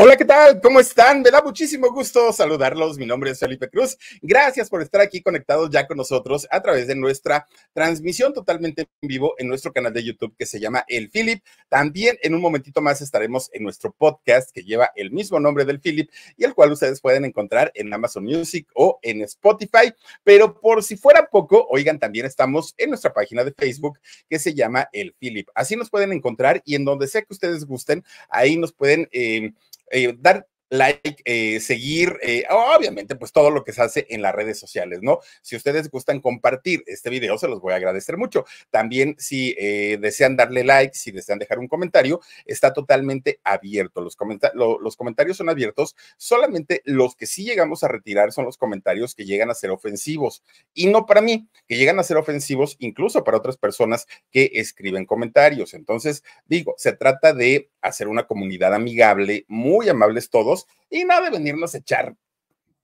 Hola, ¿qué tal? ¿Cómo están? Me da muchísimo gusto saludarlos. Mi nombre es Felipe Cruz. Gracias por estar aquí conectados ya con nosotros a través de nuestra transmisión totalmente en vivo en nuestro canal de YouTube que se llama El Philip. También en un momentito más estaremos en nuestro podcast que lleva el mismo nombre del Philip y el cual ustedes pueden encontrar en Amazon Music o en Spotify. Pero por si fuera poco, oigan, también estamos en nuestra página de Facebook que se llama El Philip. Así nos pueden encontrar y en donde sea que ustedes gusten, ahí nos pueden... Eh, eh, dar like, eh, seguir, eh, obviamente, pues todo lo que se hace en las redes sociales, ¿no? Si ustedes gustan compartir este video, se los voy a agradecer mucho. También si eh, desean darle like, si desean dejar un comentario, está totalmente abierto. Los, los comentarios son abiertos, solamente los que sí llegamos a retirar son los comentarios que llegan a ser ofensivos. Y no para mí, que llegan a ser ofensivos incluso para otras personas que escriben comentarios. Entonces, digo, se trata de hacer una comunidad amigable, muy amables todos y nada de venirnos a echar,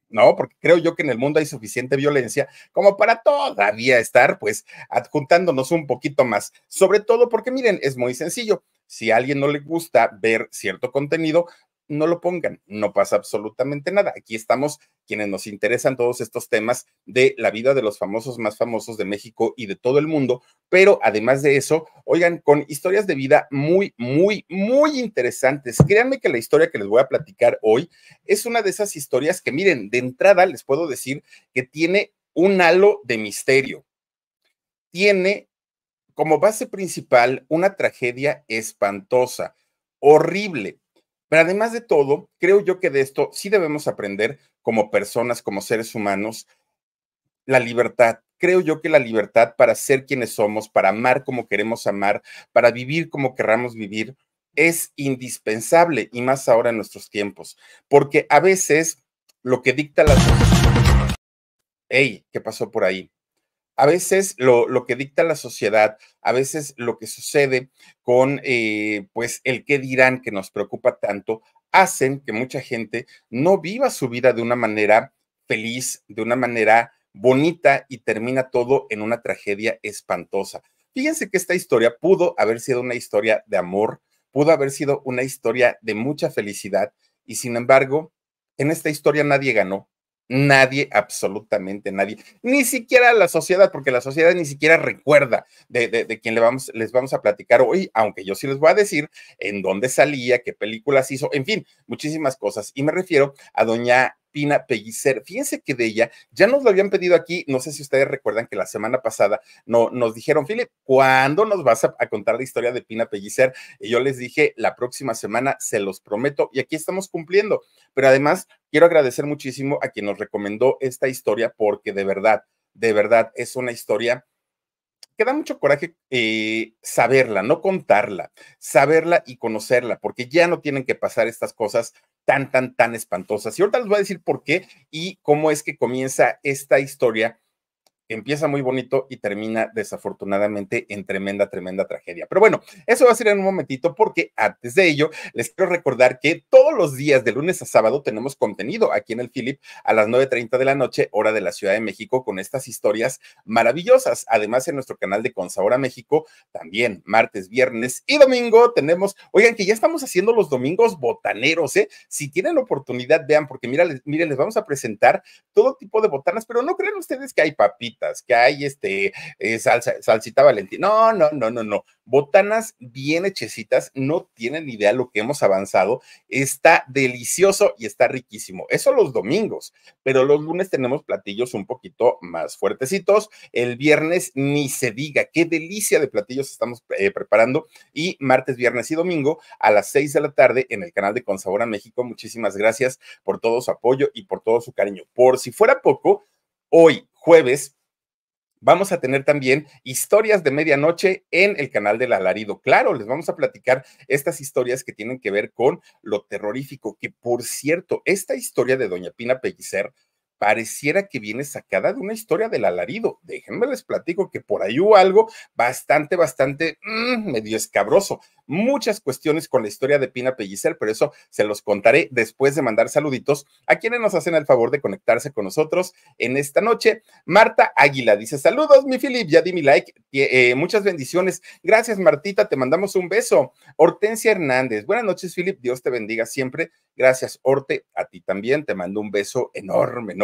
¿no? Porque creo yo que en el mundo hay suficiente violencia como para todavía estar, pues, adjuntándonos un poquito más. Sobre todo porque, miren, es muy sencillo. Si a alguien no le gusta ver cierto contenido, no lo pongan, no pasa absolutamente nada. Aquí estamos quienes nos interesan todos estos temas de la vida de los famosos más famosos de México y de todo el mundo, pero además de eso, oigan, con historias de vida muy, muy, muy interesantes. Créanme que la historia que les voy a platicar hoy es una de esas historias que, miren, de entrada les puedo decir que tiene un halo de misterio. Tiene como base principal una tragedia espantosa, horrible, pero además de todo, creo yo que de esto sí debemos aprender como personas, como seres humanos, la libertad. Creo yo que la libertad para ser quienes somos, para amar como queremos amar, para vivir como querramos vivir, es indispensable y más ahora en nuestros tiempos, porque a veces lo que dicta la... ¡Ey! ¿Qué pasó por ahí? a veces lo, que dicta la sociedad, a veces lo que sucede con eh, pues el qué dirán que nos preocupa tanto, hacen que mucha gente no viva su vida de una manera feliz, de una manera bonita y termina todo en una tragedia espantosa. Fíjense que esta historia pudo haber sido una historia de amor, pudo haber sido una historia de mucha felicidad y sin embargo, en esta historia nadie ganó, Nadie, absolutamente nadie, ni siquiera la sociedad, porque la sociedad ni siquiera recuerda de, de, le vamos, les vamos a platicar hoy, aunque yo sí les voy a decir en dónde salía, qué películas hizo, en fin, muchísimas cosas. Y me refiero a doña Pina Pellicer. Fíjense que de ella ya nos lo habían pedido aquí, no sé si ustedes recuerdan que la semana pasada no, nos dijeron, Philip, ¿cuándo nos vas a, contar la historia de Pina Pellicer? Y yo les dije, la próxima semana, se los prometo, y aquí estamos cumpliendo. Pero además, quiero agradecer muchísimo a quien nos recomendó esta historia, porque de verdad, de verdad, es una historia que da mucho coraje eh, saberla, no contarla, saberla y conocerla, porque ya no tienen que pasar estas cosas tan, tan, tan espantosas. Y ahorita les voy a decir por qué y cómo es que comienza esta historia empieza muy bonito y termina desafortunadamente en tremenda, tremenda tragedia. Pero bueno, eso va a ser en un momentito porque antes de ello les quiero recordar que todos los días de lunes a sábado tenemos contenido aquí en el Philip a las 9.30 de la noche, hora de la Ciudad de México, con estas historias maravillosas. Además, en nuestro canal de Consabora México, también martes, viernes y domingo tenemos, oigan, que ya estamos haciendo los domingos botaneros, ¿eh? Si tienen la oportunidad, vean, porque mira, les, miren, les vamos a presentar todo tipo de botanas, pero no crean ustedes que hay papitas que hay este, eh, salsa, salsita valentina. No, no, no, no, no. Botanas bien hechecitas, no tienen idea lo que hemos avanzado. Está delicioso y está riquísimo. Eso los domingos, pero los lunes tenemos platillos un poquito más fuertecitos. El viernes ni se diga qué delicia de platillos estamos eh, preparando. Y martes, viernes y domingo a las seis de la tarde en el canal de Consabora México. Muchísimas gracias por todo su apoyo y por todo su cariño. Por si fuera poco, hoy jueves vamos a tener también historias de medianoche en el canal del alarido. Claro, les vamos a platicar estas historias que tienen que ver con lo terrorífico, que por cierto, esta historia de Doña Pina Pellicer pareciera que viene sacada de una historia del alarido. Déjenme les platico que por ahí hubo algo bastante, bastante mm, medio escabroso. Muchas cuestiones con la historia de Pina Pellicer, pero eso se los contaré después de mandar saluditos a quienes nos hacen el favor de conectarse con nosotros en esta noche. Marta Águila dice: Saludos, mi Filip, ya di mi like. Eh, muchas bendiciones. Gracias, Martita, te mandamos un beso. Hortensia Hernández, buenas noches, Filip, Dios te bendiga siempre. Gracias, Orte, a ti también, te mando un beso enorme,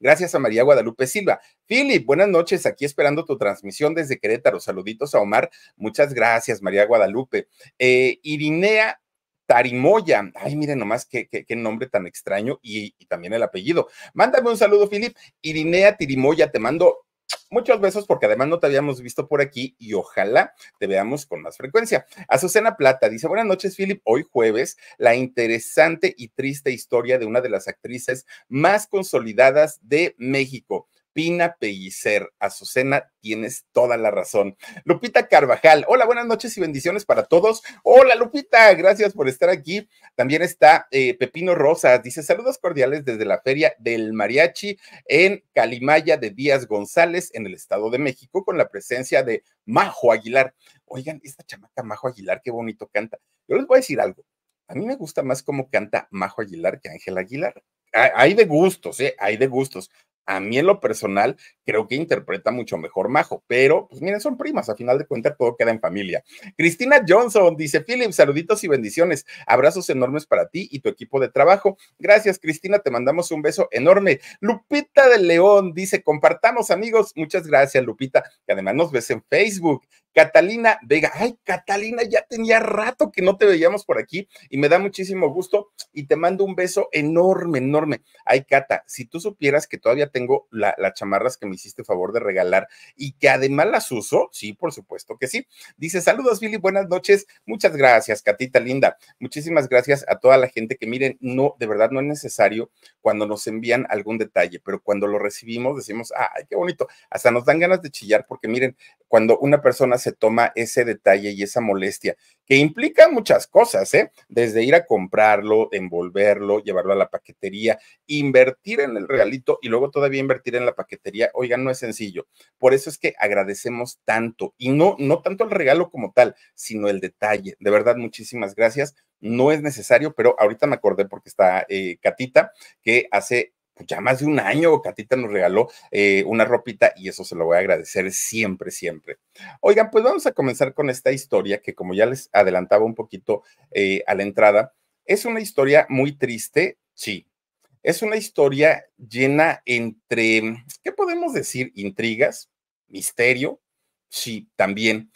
Gracias a María Guadalupe Silva. Philip, buenas noches, aquí esperando tu transmisión desde Querétaro. Saluditos a Omar. Muchas gracias, María Guadalupe. Eh, Irinea Tarimoya. Ay, miren nomás qué, nombre tan extraño y, también el apellido. Mándame un saludo, Filip. Irinea Tirimoya, te mando Muchos besos porque además no te habíamos visto por aquí y ojalá te veamos con más frecuencia. Azucena Plata dice, buenas noches Philip, hoy jueves la interesante y triste historia de una de las actrices más consolidadas de México. Pina Pellicer. Azucena, tienes toda la razón. Lupita Carvajal, hola, buenas noches y bendiciones para todos. Hola, Lupita, gracias por estar aquí. También está eh, Pepino Rosas, dice saludos cordiales desde la Feria del Mariachi en Calimaya de Díaz González, en el Estado de México, con la presencia de Majo Aguilar. Oigan, esta chamaca Majo Aguilar, qué bonito canta. Yo les voy a decir algo. A mí me gusta más cómo canta Majo Aguilar que Ángel Aguilar hay de gustos, ¿eh? Hay de gustos. A mí en lo personal creo que interpreta mucho mejor Majo, pero pues miren, son primas, a final de cuentas todo queda en familia. Cristina Johnson dice, Philip, saluditos y bendiciones, abrazos enormes para ti y tu equipo de trabajo. Gracias Cristina, te mandamos un beso enorme. Lupita de León dice, compartamos amigos, muchas gracias Lupita, que además nos ves en Facebook. Catalina Vega. Ay, Catalina, ya tenía rato que no te veíamos por aquí y me da muchísimo gusto y te mando un beso enorme, enorme. Ay, Cata, si tú supieras que todavía tengo la, las chamarras que me hiciste favor de regalar y que además las uso, sí, por supuesto que sí. Dice, saludos, Billy, buenas noches. Muchas gracias, Catita linda. Muchísimas gracias a toda la gente que miren, no, de verdad no es necesario cuando nos envían algún detalle, pero cuando lo recibimos decimos, ay, qué bonito. Hasta nos dan ganas de chillar porque miren, cuando una persona se toma ese detalle y esa molestia, que implica muchas cosas, ¿eh? Desde ir a comprarlo, envolverlo, llevarlo a la paquetería, invertir en el regalito y luego todavía invertir en la paquetería. Oigan, no es sencillo. Por eso es que agradecemos tanto y no, no tanto el regalo como tal, sino el detalle. De verdad, muchísimas gracias. No es necesario, pero ahorita me acordé porque está eh, Catita, que hace ya más de un año, Catita nos regaló eh, una ropita y eso se lo voy a agradecer siempre, siempre. Oigan, pues vamos a comenzar con esta historia que como ya les adelantaba un poquito eh, a la entrada, es una historia muy triste, sí. Es una historia llena entre, ¿qué podemos decir? Intrigas, misterio, sí, también.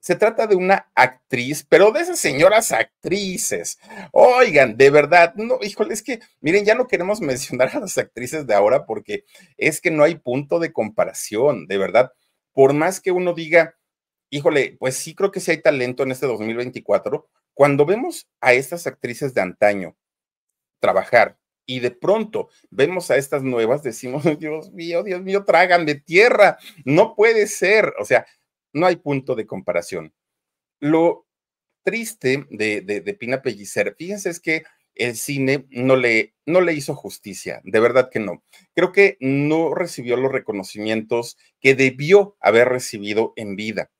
Se trata de una actriz, pero de esas señoras actrices. Oigan, de verdad, no, híjole, es que, miren, ya no queremos mencionar a las actrices de ahora porque es que no hay punto de comparación, de verdad. Por más que uno diga, híjole, pues sí creo que sí hay talento en este 2024, cuando vemos a estas actrices de antaño trabajar y de pronto vemos a estas nuevas, decimos, Dios mío, Dios mío, de tierra, no puede ser. O sea, no hay punto de comparación. Lo triste de, Pina Pellicer, fíjense, es que el cine no le, no le hizo justicia, de verdad que no. Creo que no recibió los reconocimientos que debió haber recibido en vida,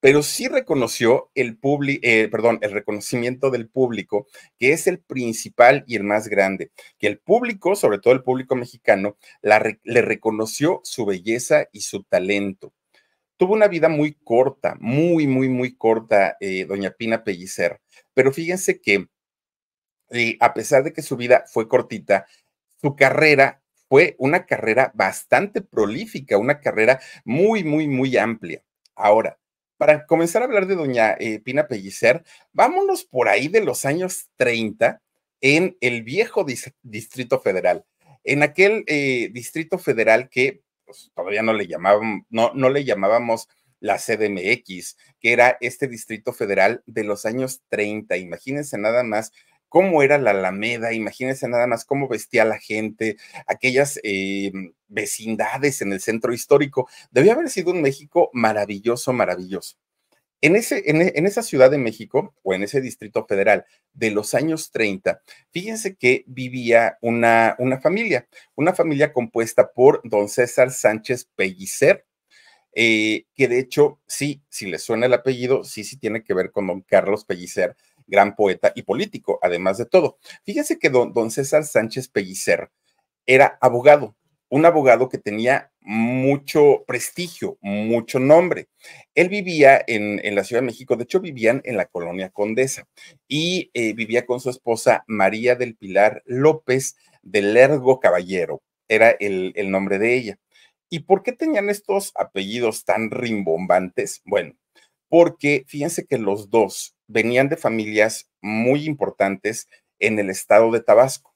pero sí reconoció el, eh, perdón, el reconocimiento del público, que es el principal y el más grande, que el público, sobre todo el público mexicano, le reconoció su belleza y su talento tuvo una vida muy corta, muy, muy, muy corta, eh, doña Pina Pellicer. Pero fíjense que, eh, a pesar de que su vida fue cortita, su carrera fue una carrera bastante prolífica, una carrera muy, muy, muy amplia. Ahora, para comenzar a hablar de doña eh, Pina Pellicer, vámonos por ahí de los años 30 en el viejo Distrito Federal, en aquel Distrito Federal que pues, todavía no le no, le llamábamos la CDMX, que era este distrito federal de los años 30. Imagínense nada más cómo era la Alameda, imagínense nada más cómo vestía la gente, aquellas em, vecindades en el centro histórico. Debía haber sido un México maravilloso, maravilloso. En, ese, e, en, esa Ciudad de México o en ese Distrito Federal de los años 30, fíjense que vivía una, una familia, una familia compuesta por don César Sánchez Pellicer, eh, que de hecho, sí, si le suena el apellido, sí, sí tiene que ver con don Carlos Pellicer, gran poeta y político, además de todo. Fíjense que don, don César Sánchez Pellicer era abogado, un abogado que tenía mucho prestigio, mucho nombre. Él vivía en, la Ciudad de México, de hecho vivían en la colonia Condesa y eh, vivía con su esposa María del Pilar López de Lergo Caballero, era el nombre de ella. ¿Y por qué tenían estos apellidos tan rimbombantes? Bueno, porque fíjense que los dos venían de familias muy importantes en el estado de Tabasco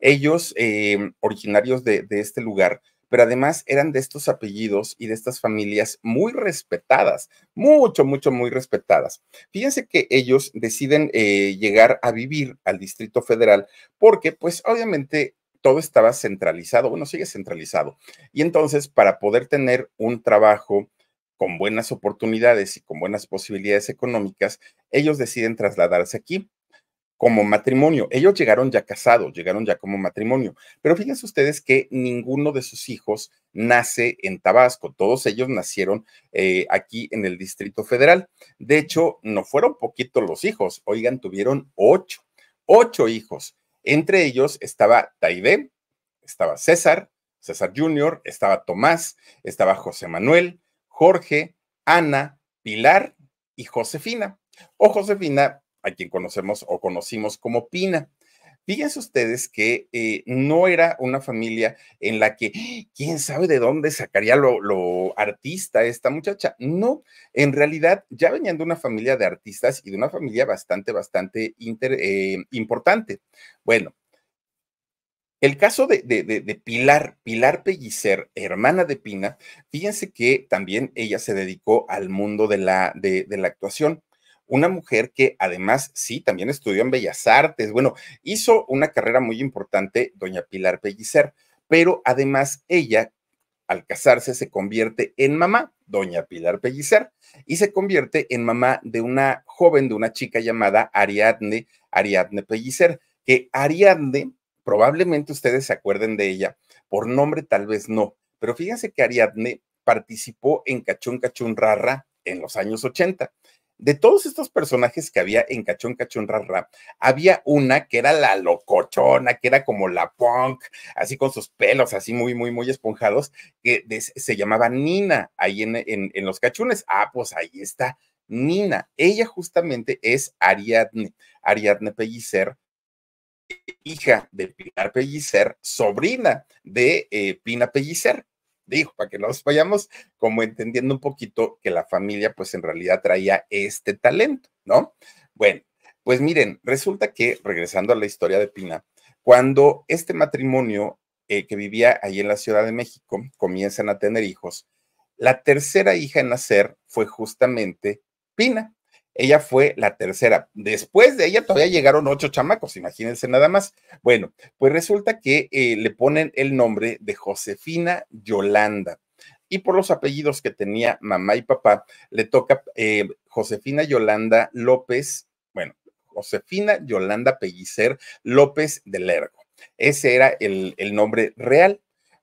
ellos, em, originarios de, este lugar, pero además eran de estos apellidos y de estas familias muy respetadas, mucho, mucho, muy respetadas. Fíjense que ellos deciden eh, llegar a vivir al Distrito Federal porque, pues, obviamente todo estaba centralizado, bueno, sigue centralizado. Y entonces, para poder tener un trabajo con buenas oportunidades y con buenas posibilidades económicas, ellos deciden trasladarse aquí como matrimonio. Ellos llegaron ya casados, llegaron ya como matrimonio. Pero fíjense ustedes que ninguno de sus hijos nace en Tabasco. Todos ellos nacieron eh, aquí en el Distrito Federal. De hecho, no fueron poquitos los hijos. Oigan, tuvieron ocho, ocho hijos. Entre ellos estaba Taide, estaba César, César Jr., estaba Tomás, estaba José Manuel, Jorge, Ana, Pilar y Josefina. O Josefina a quien conocemos o conocimos como Pina. Fíjense ustedes que eh, no era una familia en la que quién sabe de dónde sacaría lo, artista esta muchacha. No, en realidad ya venían de una familia de artistas y de una familia bastante, bastante eh, importante. Bueno, el caso de, Pilar, Pilar Pellicer, hermana de Pina, fíjense que también ella se dedicó al mundo de la, la actuación una mujer que además sí, también estudió en Bellas Artes, bueno, hizo una carrera muy importante, doña Pilar Pellicer, pero además ella al casarse se convierte en mamá, doña Pilar Pellicer, y se convierte en mamá de una joven, de una chica llamada Ariadne, Ariadne Pellicer, que Ariadne, probablemente ustedes se acuerden de ella, por nombre tal vez no, pero fíjense que Ariadne participó en Cachón Cachún Rarra en los años 80 de todos estos personajes que había en Cachón Cachón Rarra, había una que era la locochona, que era como la punk, así con sus pelos así muy, muy, muy esponjados, que se llamaba Nina ahí en, en, los cachones. Ah, pues ahí está Nina. Ella justamente es Ariadne, Ariadne Pellicer, hija de Pinar Pellicer, sobrina de eh, Pina Pellicer, Dijo, para que nos vayamos como entendiendo un poquito que la familia pues en realidad traía este talento, ¿no? Bueno, pues miren, resulta que regresando a la historia de Pina, cuando este matrimonio eh, que vivía ahí en la Ciudad de México comienzan a tener hijos, la tercera hija en nacer fue justamente Pina, ella fue la tercera. Después de ella todavía llegaron ocho chamacos, imagínense nada más. Bueno, pues resulta que eh, le ponen el nombre de Josefina Yolanda. Y por los apellidos que tenía mamá y papá, le toca eh, Josefina Yolanda López, bueno, Josefina Yolanda Pellicer López de Lergo. Ese era el, el nombre real.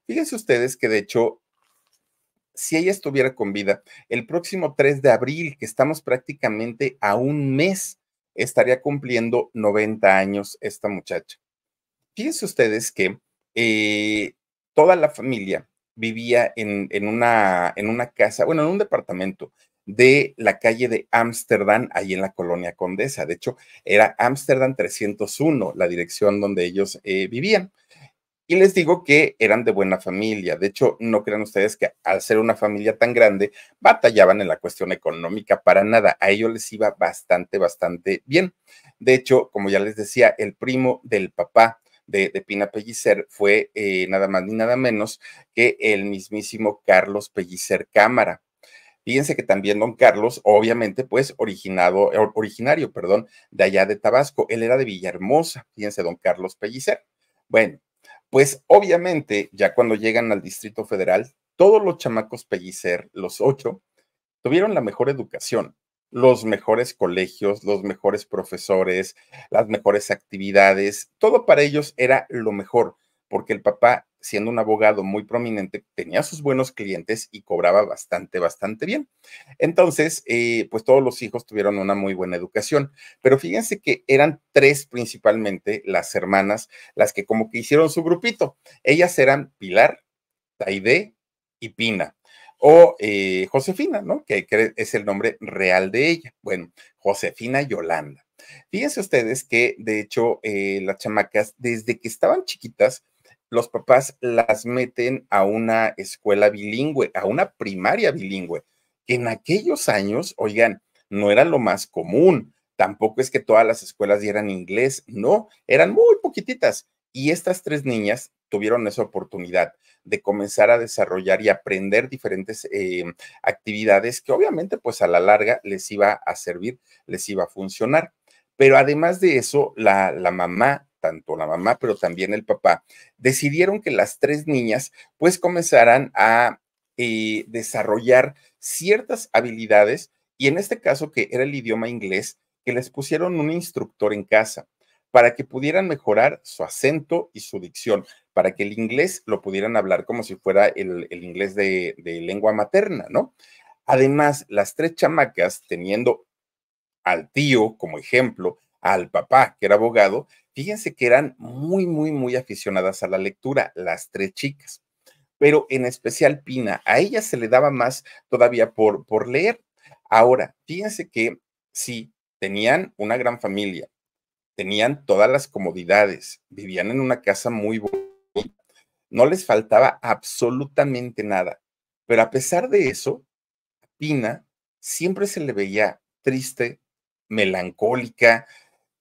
Fíjense ustedes que de hecho si ella estuviera con vida, el próximo 3 de abril, que estamos prácticamente a un mes, estaría cumpliendo 90 años esta muchacha. Fíjense ustedes que eh, toda la familia vivía en, una, en una casa, bueno, en un departamento de la calle de Ámsterdam, ahí en la colonia Condesa. De hecho, era Ámsterdam 301, la dirección donde ellos eh, vivían. Y les digo que eran de buena familia. De hecho, no crean ustedes que al ser una familia tan grande, batallaban en la cuestión económica para nada. A ellos les iba bastante, bastante bien. De hecho, como ya les decía, el primo del papá de, Pina Pellicer fue eh, nada más ni nada menos que el mismísimo Carlos Pellicer Cámara. Fíjense que también don Carlos, obviamente, pues originado, originario, perdón, de allá de Tabasco, él era de Villahermosa, fíjense don Carlos Pellicer. Bueno, pues obviamente, ya cuando llegan al Distrito Federal, todos los chamacos Pellicer, los ocho, tuvieron la mejor educación, los mejores colegios, los mejores profesores, las mejores actividades, todo para ellos era lo mejor porque el papá, siendo un abogado muy prominente, tenía sus buenos clientes y cobraba bastante, bastante bien. Entonces, eh, pues todos los hijos tuvieron una muy buena educación, pero fíjense que eran tres principalmente las hermanas las que como que hicieron su grupito. Ellas eran Pilar, Taide y Pina o eh, Josefina, ¿no? Que, es el nombre real de ella. Bueno, Josefina Yolanda. Fíjense ustedes que, de hecho, eh, las chamacas, desde que estaban chiquitas, los papás las meten a una escuela bilingüe, a una primaria bilingüe, que en aquellos años, oigan, no era lo más común. Tampoco es que todas las escuelas dieran inglés, no, eran muy poquititas. Y estas tres niñas tuvieron esa oportunidad de comenzar a desarrollar y aprender diferentes eh, actividades que obviamente pues a la larga les iba a servir, les iba a funcionar. Pero además de eso, la, la mamá tanto la mamá, pero también el papá, decidieron que las tres niñas pues comenzaran a eh, desarrollar ciertas habilidades y en este caso que era el idioma inglés, que les pusieron un instructor en casa para que pudieran mejorar su acento y su dicción, para que el inglés lo pudieran hablar como si fuera el, inglés de, de lengua materna, ¿no? Además, las tres chamacas, teniendo al tío como ejemplo, al papá, que era abogado, fíjense que eran muy, muy, muy aficionadas a la lectura, las tres chicas, pero en especial Pina, a ella se le daba más todavía por, por leer. Ahora, fíjense que sí, tenían una gran familia, tenían todas las comodidades, vivían en una casa muy bonita, no les faltaba absolutamente nada, pero a pesar de eso, Pina siempre se le veía triste, melancólica,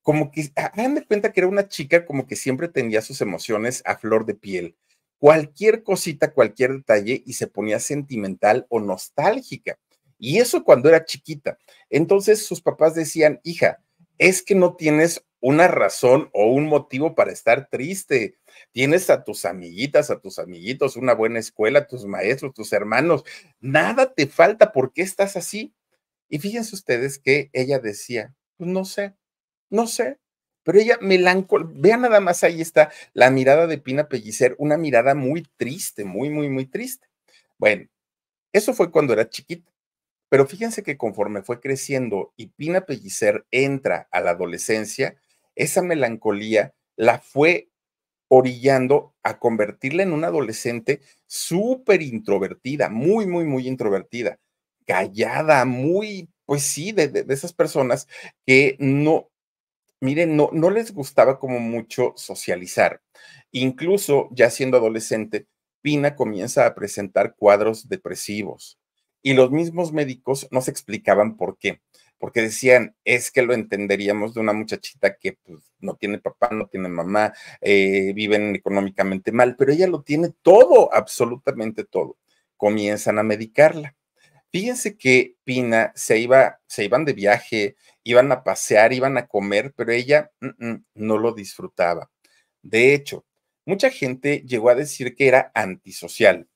como que, hagan de cuenta que era una chica como que siempre tenía sus emociones a flor de piel. Cualquier cosita, cualquier detalle y se ponía sentimental o nostálgica. Y eso cuando era chiquita. Entonces sus papás decían, hija, es que no tienes una razón o un motivo para estar triste. Tienes a tus amiguitas, a tus amiguitos, una buena escuela, tus maestros, tus hermanos. Nada te falta. ¿Por qué estás así? Y fíjense ustedes que ella decía, pues no sé, no sé, pero ella melancólica, vea nada más, ahí está la mirada de Pina Pellicer, una mirada muy triste, muy, muy, muy triste. Bueno, eso fue cuando era chiquita, pero fíjense que conforme fue creciendo y Pina Pellicer entra a la adolescencia, esa melancolía la fue orillando a convertirla en una adolescente súper introvertida, muy, muy, muy introvertida, callada, muy, pues sí, de esas personas que no, miren, no, no les gustaba como mucho socializar. Incluso ya siendo adolescente, Pina comienza a presentar cuadros depresivos y los mismos médicos nos explicaban por qué, porque decían, es que lo entenderíamos de una muchachita que pues, no tiene papá, no tiene mamá, eh, viven económicamente mal, pero ella lo tiene todo, absolutamente todo. Comienzan a medicarla Fíjense que Pina se iba, se iban de viaje, iban a pasear, iban a comer, pero ella mm, mm, no lo disfrutaba. De hecho, mucha gente llegó a decir que era antisocial.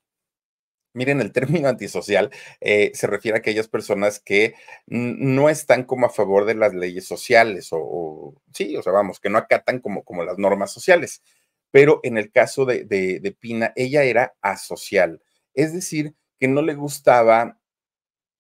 Miren, el término antisocial eh, se refiere a aquellas personas que no están como a favor de las leyes sociales o, sí, o sea, vamos, que no acatan como, como las normas sociales. Pero en el caso de, de Pina, ella era asocial, es decir, que no le gustaba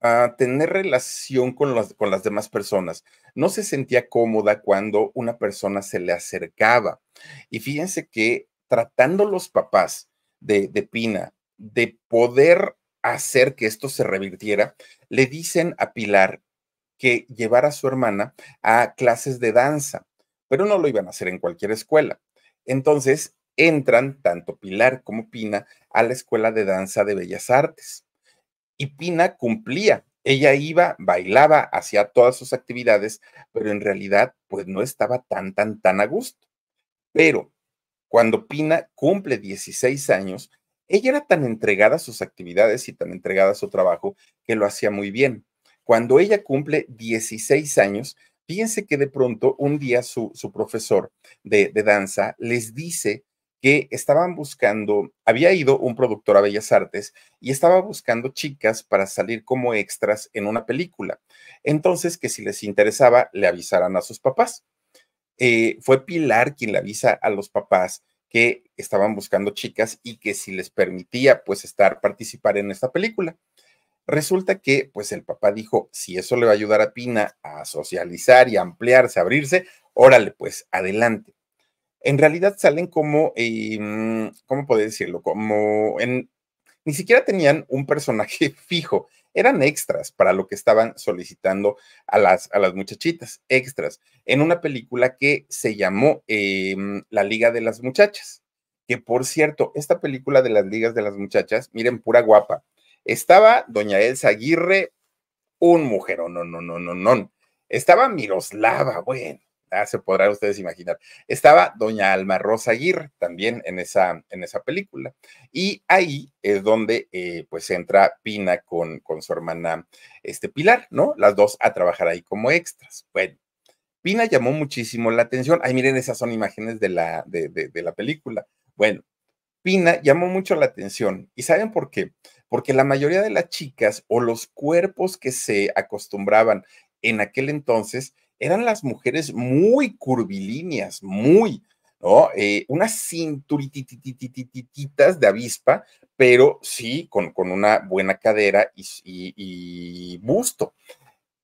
a tener relación con las, con las demás personas. No se sentía cómoda cuando una persona se le acercaba. Y fíjense que tratando los papás de, de Pina de poder hacer que esto se revirtiera, le dicen a Pilar que llevara a su hermana a clases de danza, pero no lo iban a hacer en cualquier escuela. Entonces entran tanto Pilar como Pina a la Escuela de Danza de Bellas Artes y Pina cumplía. Ella iba, bailaba, hacía todas sus actividades, pero en realidad pues no estaba tan, tan, tan a gusto. Pero cuando Pina cumple 16 años, ella era tan entregada a sus actividades y tan entregada a su trabajo que lo hacía muy bien. Cuando ella cumple 16 años, fíjense que de pronto un día su, profesor de, de danza les dice que estaban buscando, había ido un productor a Bellas Artes y estaba buscando chicas para salir como extras en una película. Entonces, que si les interesaba, le avisaran a sus papás. Eh, fue Pilar quien le avisa a los papás que estaban buscando chicas y que si les permitía, pues, estar, participar en esta película. Resulta que, pues, el papá dijo, si eso le va a ayudar a Pina a socializar y ampliarse, a abrirse, órale, pues, adelante en realidad salen como, eh, mm, ¿cómo podría decirlo? Como en, ni siquiera tenían un personaje fijo, eran extras para lo que estaban solicitando a las, a las muchachitas, extras, en una película que se llamó eh, La Liga de las Muchachas, que por cierto, esta película de las Ligas de las Muchachas, miren, pura guapa, estaba doña Elsa Aguirre, un mujer. no, no, no, no, no, estaba Miroslava, bueno se podrán ustedes imaginar. Estaba doña Alma Rosa Aguirre también en esa, en esa película. Y ahí es donde eh, pues entra Pina con, con su hermana este, Pilar, ¿no? Las dos a trabajar ahí como extras. Bueno, Pina llamó muchísimo la atención. ahí miren, esas son imágenes de la, de la película. Bueno, Pina llamó mucho la atención. ¿Y saben por qué? Porque la mayoría de las chicas o los cuerpos que se acostumbraban en aquel entonces eran las mujeres muy curvilíneas, muy, ¿no? Eh, unas cinturitititititas de avispa, pero sí con, con una buena cadera y, busto.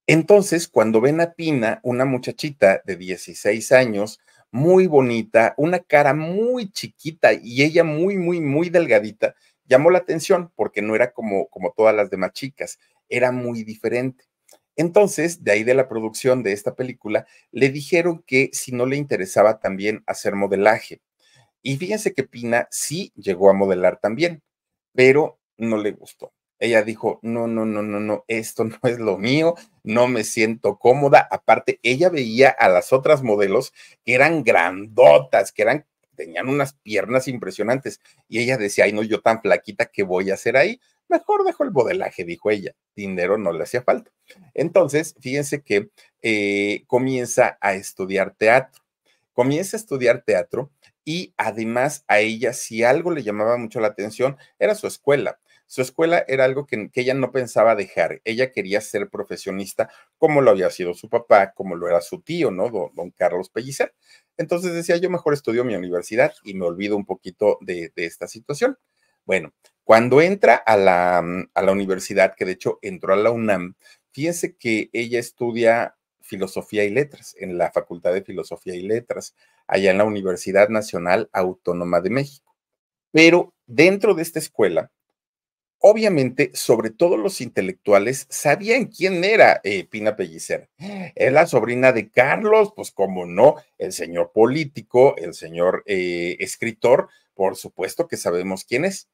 Entonces, cuando ven a Pina, una muchachita de 16 años, muy bonita, una cara muy chiquita y ella muy, muy, muy delgadita, llamó la atención porque no era como, como todas las demás chicas, era muy diferente. Entonces, de ahí de la producción de esta película, le dijeron que si no le interesaba también hacer modelaje. Y fíjense que Pina sí llegó a modelar también, pero no le gustó. Ella dijo, no, no, no, no, no, esto no es lo mío, no me siento cómoda. Aparte, ella veía a las otras modelos que eran grandotas, que eran, tenían unas piernas impresionantes. Y ella decía, ay, no, yo tan flaquita, ¿qué voy a hacer ahí? Mejor dejo el bodelaje dijo ella. Dinero no le hacía falta. Entonces, fíjense que eh, comienza a estudiar teatro. Comienza a estudiar teatro y además a ella, si algo le llamaba mucho la atención, era su escuela. Su escuela era algo que, ella no pensaba dejar. Ella quería ser profesionista como lo había sido su papá, como lo era su tío, ¿no? Don, Carlos Pellicer. Entonces decía, yo mejor estudio mi universidad y me olvido un poquito de, de esta situación. Bueno, cuando entra a la, mm, a la universidad, que de hecho entró a la UNAM, fíjense que ella estudia filosofía y letras en la Facultad de Filosofía y Letras, allá en la Universidad Nacional Autónoma de México. Pero dentro de esta escuela, obviamente, sobre todo los intelectuales, sabían quién era eh, Pina Pellicer. Es la sobrina de Carlos, pues como no, el señor político, el señor eh, escritor, por supuesto que sabemos quién es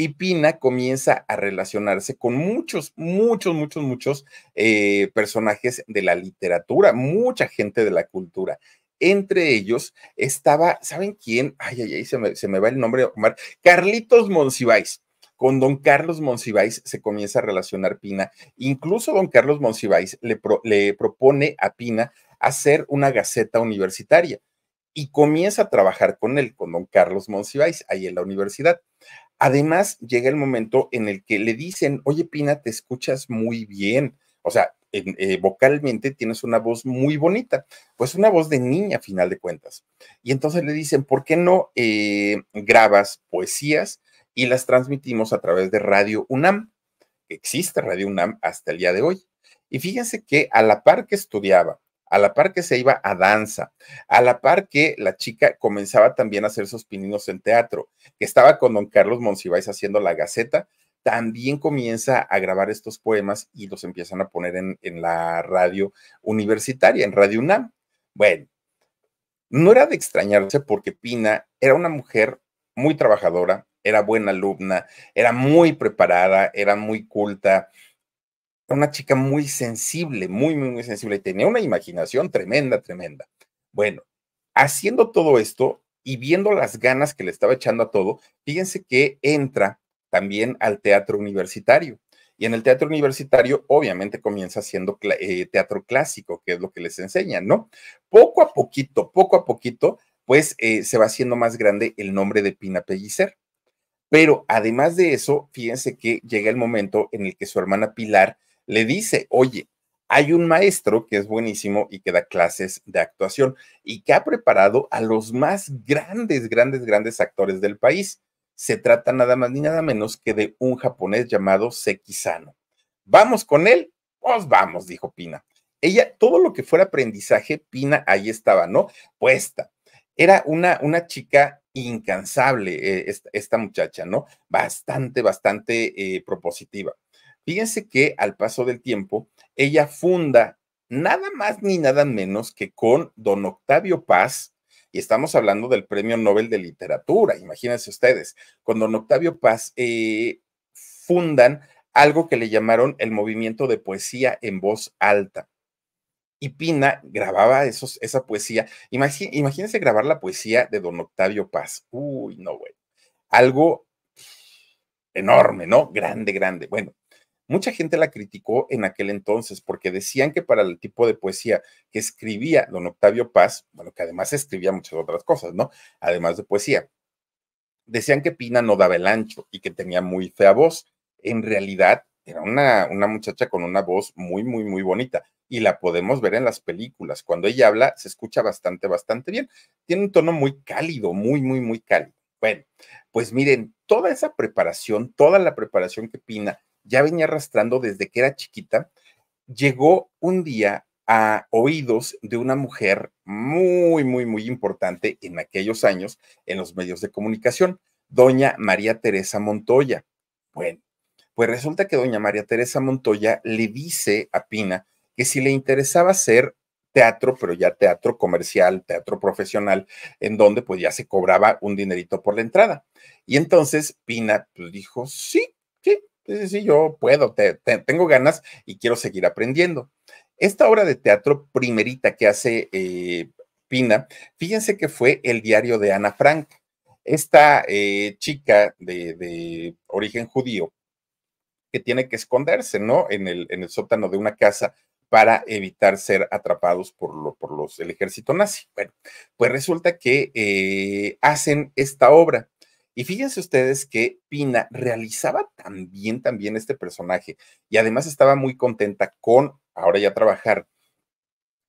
y Pina comienza a relacionarse con muchos, muchos, muchos, muchos eh, personajes de la literatura, mucha gente de la cultura. Entre ellos estaba, ¿saben quién? Ay, ay, ay, se me, va el nombre, Omar. Carlitos Monsiváis. Con don Carlos Monsiváis se comienza a relacionar Pina. Incluso don Carlos Monsiváis le, le propone a Pina hacer una gaceta universitaria y comienza a trabajar con él, con don Carlos Monsiváis, ahí en la universidad. Además, llega el momento en el que le dicen, oye Pina, te escuchas muy bien. O sea, eh, vocalmente tienes una voz muy bonita, pues una voz de niña a final de cuentas. Y entonces le dicen, ¿por qué no eh, grabas poesías y las transmitimos a través de Radio UNAM? Existe Radio UNAM hasta el día de hoy. Y fíjense que a la par que estudiaba a la par que se iba a danza, a la par que la chica comenzaba también a hacer sus pininos en teatro, que estaba con don Carlos Monsiváis haciendo la Gaceta, también comienza a grabar estos poemas y los empiezan a poner en, en la radio universitaria, en Radio UNAM. Bueno, no era de extrañarse porque Pina era una mujer muy trabajadora, era buena alumna, era muy preparada, era muy culta, una chica muy sensible, muy, muy, muy sensible, y tenía una imaginación tremenda, tremenda. Bueno, haciendo todo esto y viendo las ganas que le estaba echando a todo, fíjense que entra también al teatro universitario. Y en el teatro universitario, obviamente, comienza haciendo eh, teatro clásico, que es lo que les enseña, ¿no? Poco a poquito, poco a poquito, pues eh, se va haciendo más grande el nombre de Pina Pellicer. Pero además de eso, fíjense que llega el momento en el que su hermana Pilar le dice, oye, hay un maestro que es buenísimo y que da clases de actuación y que ha preparado a los más grandes, grandes, grandes actores del país. Se trata nada más ni nada menos que de un japonés llamado Sekizano. ¿Vamos con él? Pues vamos, dijo Pina. Ella, todo lo que fuera aprendizaje, Pina ahí estaba, ¿no? Puesta. Era una, una chica incansable, eh, esta, muchacha, ¿no? Bastante, bastante eh, propositiva. Fíjense que al paso del tiempo, ella funda nada más ni nada menos que con don Octavio Paz, y estamos hablando del Premio Nobel de Literatura, imagínense ustedes, con don Octavio Paz eh, fundan algo que le llamaron el movimiento de poesía en voz alta. Y Pina grababa esos, esa poesía. imagínense grabar la poesía de don Octavio Paz. Uy, no, güey. Algo enorme, ¿no? Grande, grande. Bueno, Mucha gente la criticó en aquel entonces porque decían que para el tipo de poesía que escribía don Octavio Paz, bueno, que además escribía muchas otras cosas, ¿no? Además de poesía, decían que Pina no daba el ancho y que tenía muy fea voz. En realidad, era una, una muchacha con una voz muy, muy, muy bonita y la podemos ver en las películas. Cuando ella habla, se escucha bastante, bastante bien. Tiene un tono muy cálido, muy, muy, muy cálido. Bueno, pues miren, toda esa preparación, toda la preparación que Pina ya venía arrastrando desde que era chiquita, llegó un día a oídos de una mujer muy, muy, muy importante en aquellos años en los medios de comunicación, doña María Teresa Montoya. Bueno, pues resulta que doña María Teresa Montoya le dice a Pina que si le interesaba hacer teatro, pero ya teatro comercial, teatro profesional, en donde pues ya se cobraba un dinerito por la entrada. Y entonces Pina pues, dijo, sí, sí, Sí, sí, yo puedo, tengo ganas y quiero seguir aprendiendo. Esta obra de teatro primerita que hace eh, Pina, fíjense que fue el diario de Ana Frank. Esta eh, chica de, origen judío que tiene que esconderse, ¿no? En el, en el sótano de una casa para evitar ser atrapados por, los, el ejército nazi. Bueno, pues resulta que eh, hacen esta obra. Y fíjense ustedes que Pina realizaba también, también este personaje y además estaba muy contenta con ahora ya trabajar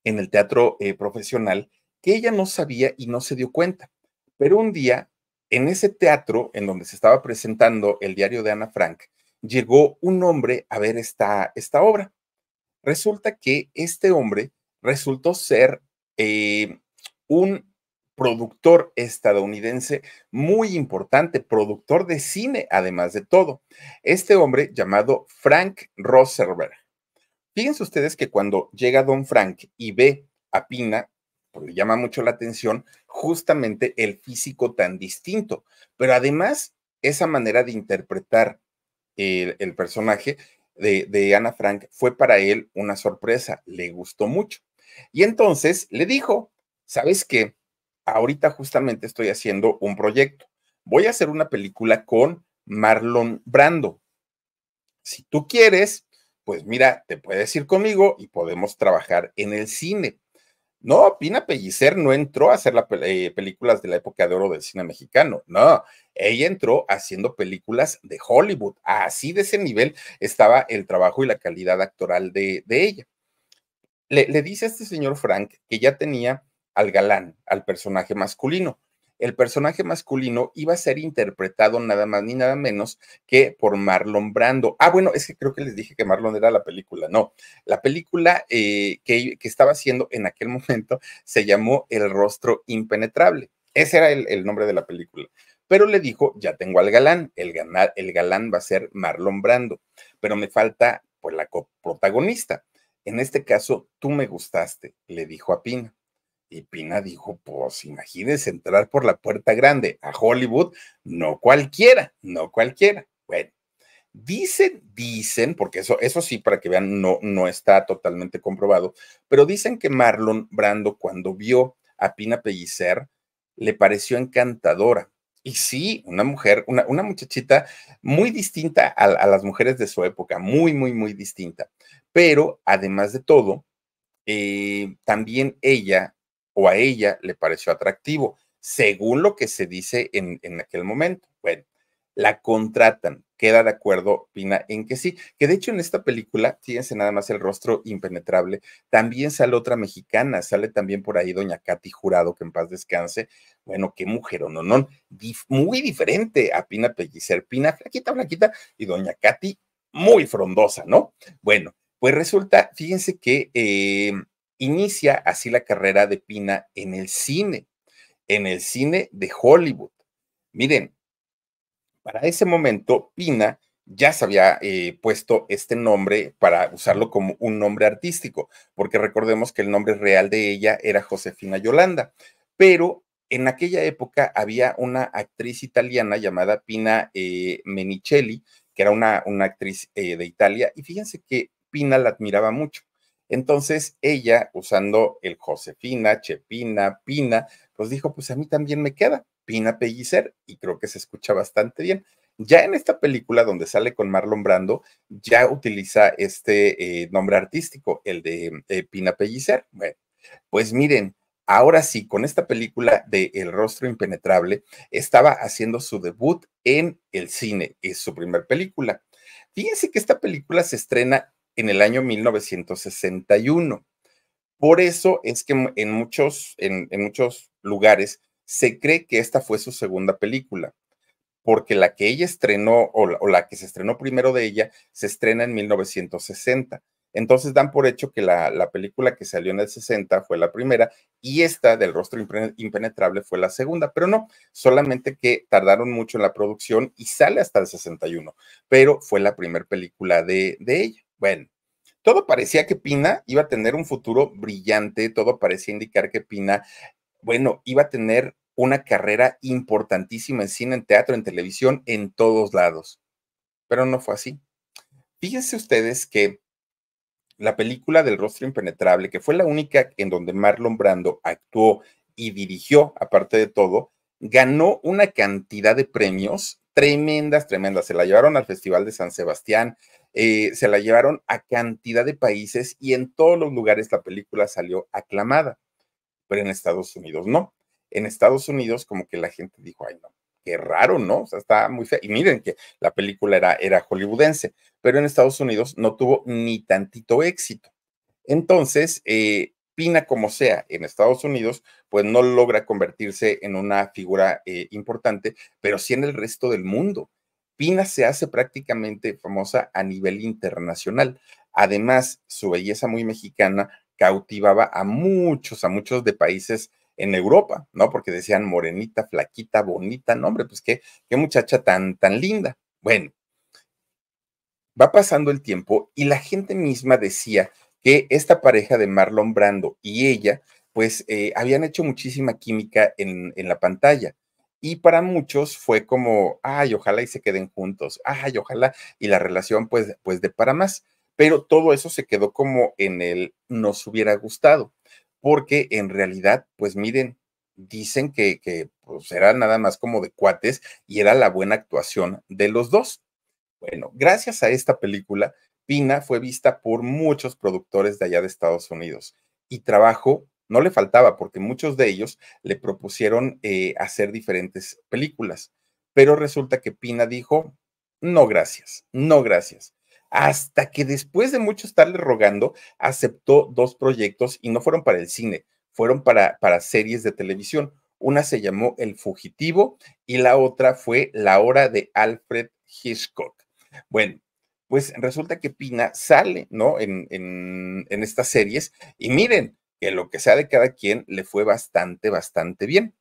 en el teatro eh, profesional que ella no sabía y no se dio cuenta. Pero un día, en ese teatro en donde se estaba presentando el diario de Ana Frank, llegó un hombre a ver esta, esta obra. Resulta que este hombre resultó ser eh, un productor estadounidense muy importante, productor de cine, además de todo. Este hombre llamado Frank Rosenberg. Fíjense ustedes que cuando llega Don Frank y ve a Pina, pues, le llama mucho la atención justamente el físico tan distinto, pero además esa manera de interpretar el, personaje de, de Ana Frank fue para él una sorpresa, le gustó mucho. Y entonces le dijo, ¿sabes qué? ahorita justamente estoy haciendo un proyecto. Voy a hacer una película con Marlon Brando. Si tú quieres, pues mira, te puedes ir conmigo y podemos trabajar en el cine. No, Pina Pellicer no entró a hacer la eh, películas de la época de oro del cine mexicano. No, ella entró haciendo películas de Hollywood. Así de ese nivel estaba el trabajo y la calidad actoral de, ella. Le, le dice a este señor Frank que ya tenía al galán, al personaje masculino. El personaje masculino iba a ser interpretado nada más ni nada menos que por Marlon Brando. Ah, bueno, es que creo que les dije que Marlon era la película. No, la película eh, que, estaba haciendo en aquel momento se llamó El rostro impenetrable. Ese era el, nombre de la película pero le dijo, ya tengo al galán, el, el galán va a ser Marlon Brando, pero me falta pues la coprotagonista. En este caso, tú me gustaste, le dijo a Pina. Y Pina dijo, pues imagínense entrar por la puerta grande a Hollywood, no cualquiera, no cualquiera. Bueno, dicen, dicen, porque eso, eso sí, para que vean, no, no está totalmente comprobado, pero dicen que Marlon Brando cuando vio a Pina Pellicer le pareció encantadora. Y sí, una mujer, una, una muchachita muy distinta a, las mujeres de su época, muy, muy, muy distinta. Pero además de todo, eh, también ella o a ella le pareció atractivo, según lo que se dice en, en aquel momento. Bueno, la contratan, queda de acuerdo Pina en que sí, que de hecho en esta película, fíjense nada más el rostro impenetrable, también sale otra mexicana, sale también por ahí doña Katy Jurado, que en paz descanse, bueno, qué mujer, no, no, muy diferente a Pina Pellicer, Pina flaquita, flaquita, y doña Katy muy frondosa, ¿no? Bueno, pues resulta, fíjense que... Eh, Inicia así la carrera de Pina en el cine, en el cine de Hollywood. Miren, para ese momento Pina ya se había eh, puesto este nombre para usarlo como un nombre artístico, porque recordemos que el nombre real de ella era Josefina Yolanda, pero en aquella época había una actriz italiana llamada Pina eh, Menicelli, que era una, una actriz eh, de Italia, y fíjense que Pina la admiraba mucho. Entonces ella, usando el Josefina, Chepina, Pina, pues dijo, pues a mí también me queda Pina Pellicer y creo que se escucha bastante bien. Ya en esta película donde sale con Marlon Brando, ya utiliza este eh, nombre artístico, el de eh, Pina Pellicer. Bueno, pues miren, ahora sí, con esta película de El rostro impenetrable, estaba haciendo su debut en el cine, es su primer película. Fíjense que esta película se estrena en el año 1961. Por eso es que en muchos, en, muchos lugares se cree que esta fue su segunda película, porque la que ella estrenó o la, que se estrenó primero de ella se estrena en 1960. Entonces dan por hecho que la, película que salió en el 60 fue la primera y esta del rostro impenetrable fue la segunda, pero no, solamente que tardaron mucho en la producción y sale hasta el 61, pero fue la primera película de, ella. Bueno, todo parecía que Pina iba a tener un futuro brillante, todo parecía indicar que Pina, bueno, iba a tener una carrera importantísima en cine, en teatro, en televisión, en todos lados. Pero no fue así. Fíjense ustedes que la película del rostro impenetrable, que fue la única en donde Marlon Brando actuó y dirigió, aparte de todo, ganó una cantidad de premios tremendas, tremendas. Se la llevaron al Festival de San Sebastián, eh, se la llevaron a cantidad de países y en todos los lugares la película salió aclamada, pero en Estados Unidos no. En Estados Unidos como que la gente dijo, ay no, qué raro, ¿no? O sea, está muy fea. Y miren que la película era, era hollywoodense, pero en Estados Unidos no tuvo ni tantito éxito. Entonces, eh, Pina como sea en Estados Unidos, pues no logra convertirse en una figura eh, importante, pero sí en el resto del mundo. Pina se hace prácticamente famosa a nivel internacional. Además, su belleza muy mexicana cautivaba a muchos, a muchos de países en Europa, ¿no? Porque decían morenita, flaquita, bonita, no, hombre, pues qué, qué muchacha tan, tan linda. Bueno, va pasando el tiempo y la gente misma decía que esta pareja de Marlon Brando y ella, pues eh, habían hecho muchísima química en, en la pantalla. Y para muchos fue como, ay, ojalá y se queden juntos, ay, ojalá, y la relación pues, pues de para más. Pero todo eso se quedó como en el nos hubiera gustado, porque en realidad, pues miren, dicen que, que pues, era nada más como de cuates y era la buena actuación de los dos. Bueno, gracias a esta película, Pina fue vista por muchos productores de allá de Estados Unidos y trabajó no le faltaba, porque muchos de ellos le propusieron eh, hacer diferentes películas, pero resulta que Pina dijo, no gracias, no gracias. Hasta que después de mucho estarle rogando, aceptó dos proyectos y no fueron para el cine, fueron para, para series de televisión. Una se llamó El Fugitivo y la otra fue La Hora de Alfred Hitchcock. Bueno, pues resulta que Pina sale, ¿no? En, en estas series y miren, que lo que sea de cada quien, le fue bastante, bastante bien.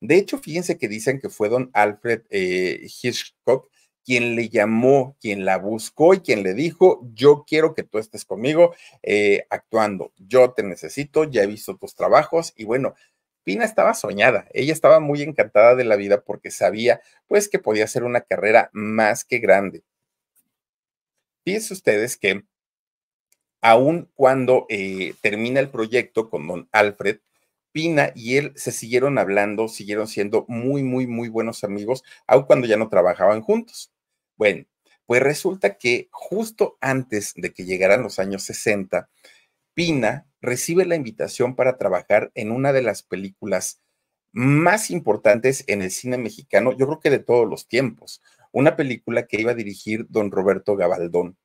De hecho, fíjense que dicen que fue don Alfred eh, Hitchcock quien le llamó, quien la buscó y quien le dijo, yo quiero que tú estés conmigo eh, actuando, yo te necesito, ya he visto tus trabajos y bueno, Pina estaba soñada, ella estaba muy encantada de la vida porque sabía pues que podía ser una carrera más que grande. Fíjense ustedes que aun cuando eh, termina el proyecto con don Alfred, Pina y él se siguieron hablando, siguieron siendo muy, muy, muy buenos amigos, aun cuando ya no trabajaban juntos. Bueno, pues resulta que justo antes de que llegaran los años 60, Pina recibe la invitación para trabajar en una de las películas más importantes en el cine mexicano, yo creo que de todos los tiempos, una película que iba a dirigir don Roberto Gabaldón.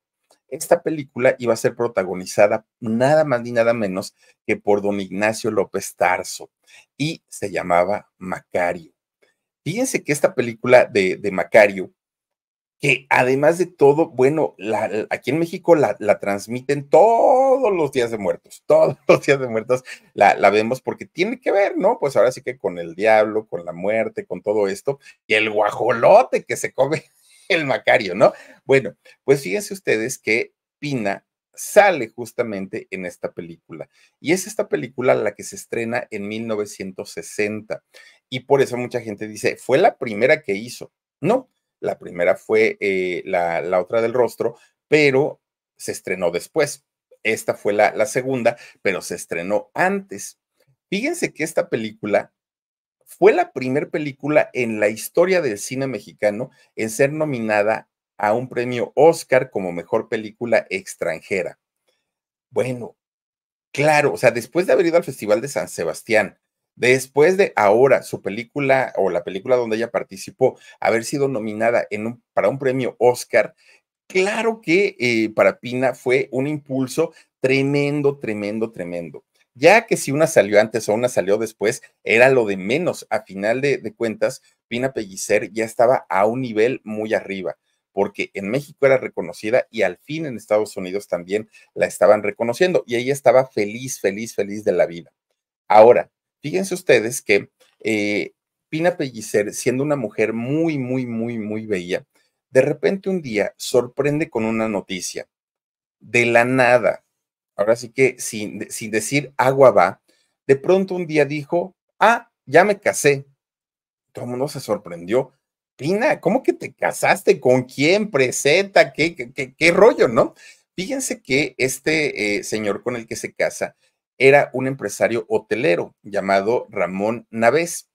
Esta película iba a ser protagonizada nada más ni nada menos que por don Ignacio López Tarso y se llamaba Macario. Fíjense que esta película de, Macario, que además de todo, bueno, aquí en México la, la, transmiten todos los días de muertos, todos los días de muertos la, vemos porque tiene que ver, ¿no? Pues ahora sí que con el diablo, con la muerte, con todo esto, y el guajolote que se come el Macario, ¿no? Bueno, pues fíjense ustedes que Pina sale justamente en esta película. Y es esta película la que se estrena en 1960. Y por eso mucha gente dice, fue la primera que hizo. No, la primera fue eh, la, la, otra del rostro, pero se estrenó después. Esta fue la, la segunda, pero se estrenó antes. Fíjense que esta película fue la primera película en la historia del cine mexicano en ser nominada a un premio Oscar como mejor película extranjera. Bueno, claro, o sea, después de haber ido al Festival de San Sebastián, después de ahora su película o la película donde ella participó haber sido nominada para un premio Oscar, claro que eh, para Pina fue un impulso tremendo, tremendo, tremendo ya que si una salió antes o una salió después, era lo de menos. A final de, cuentas, Pina Pellicer ya estaba a un nivel muy arriba, porque en México era reconocida y al fin en Estados Unidos también la estaban reconociendo y ella estaba feliz, feliz, feliz de la vida. Ahora, fíjense ustedes que eh, Pina Pellicer, siendo una mujer muy, muy, muy, muy bella, de repente un día sorprende con una noticia. De la nada, ahora sí que sin, sin decir agua va, de pronto un día dijo, ah, ya me casé. Todo el mundo se sorprendió. Pina, ¿cómo que te casaste? ¿Con quién? ¿Presenta? ¿Qué, qué, qué, rollo, no? Fíjense que este eh, señor con el que se casa era un empresario hotelero llamado Ramón Navés.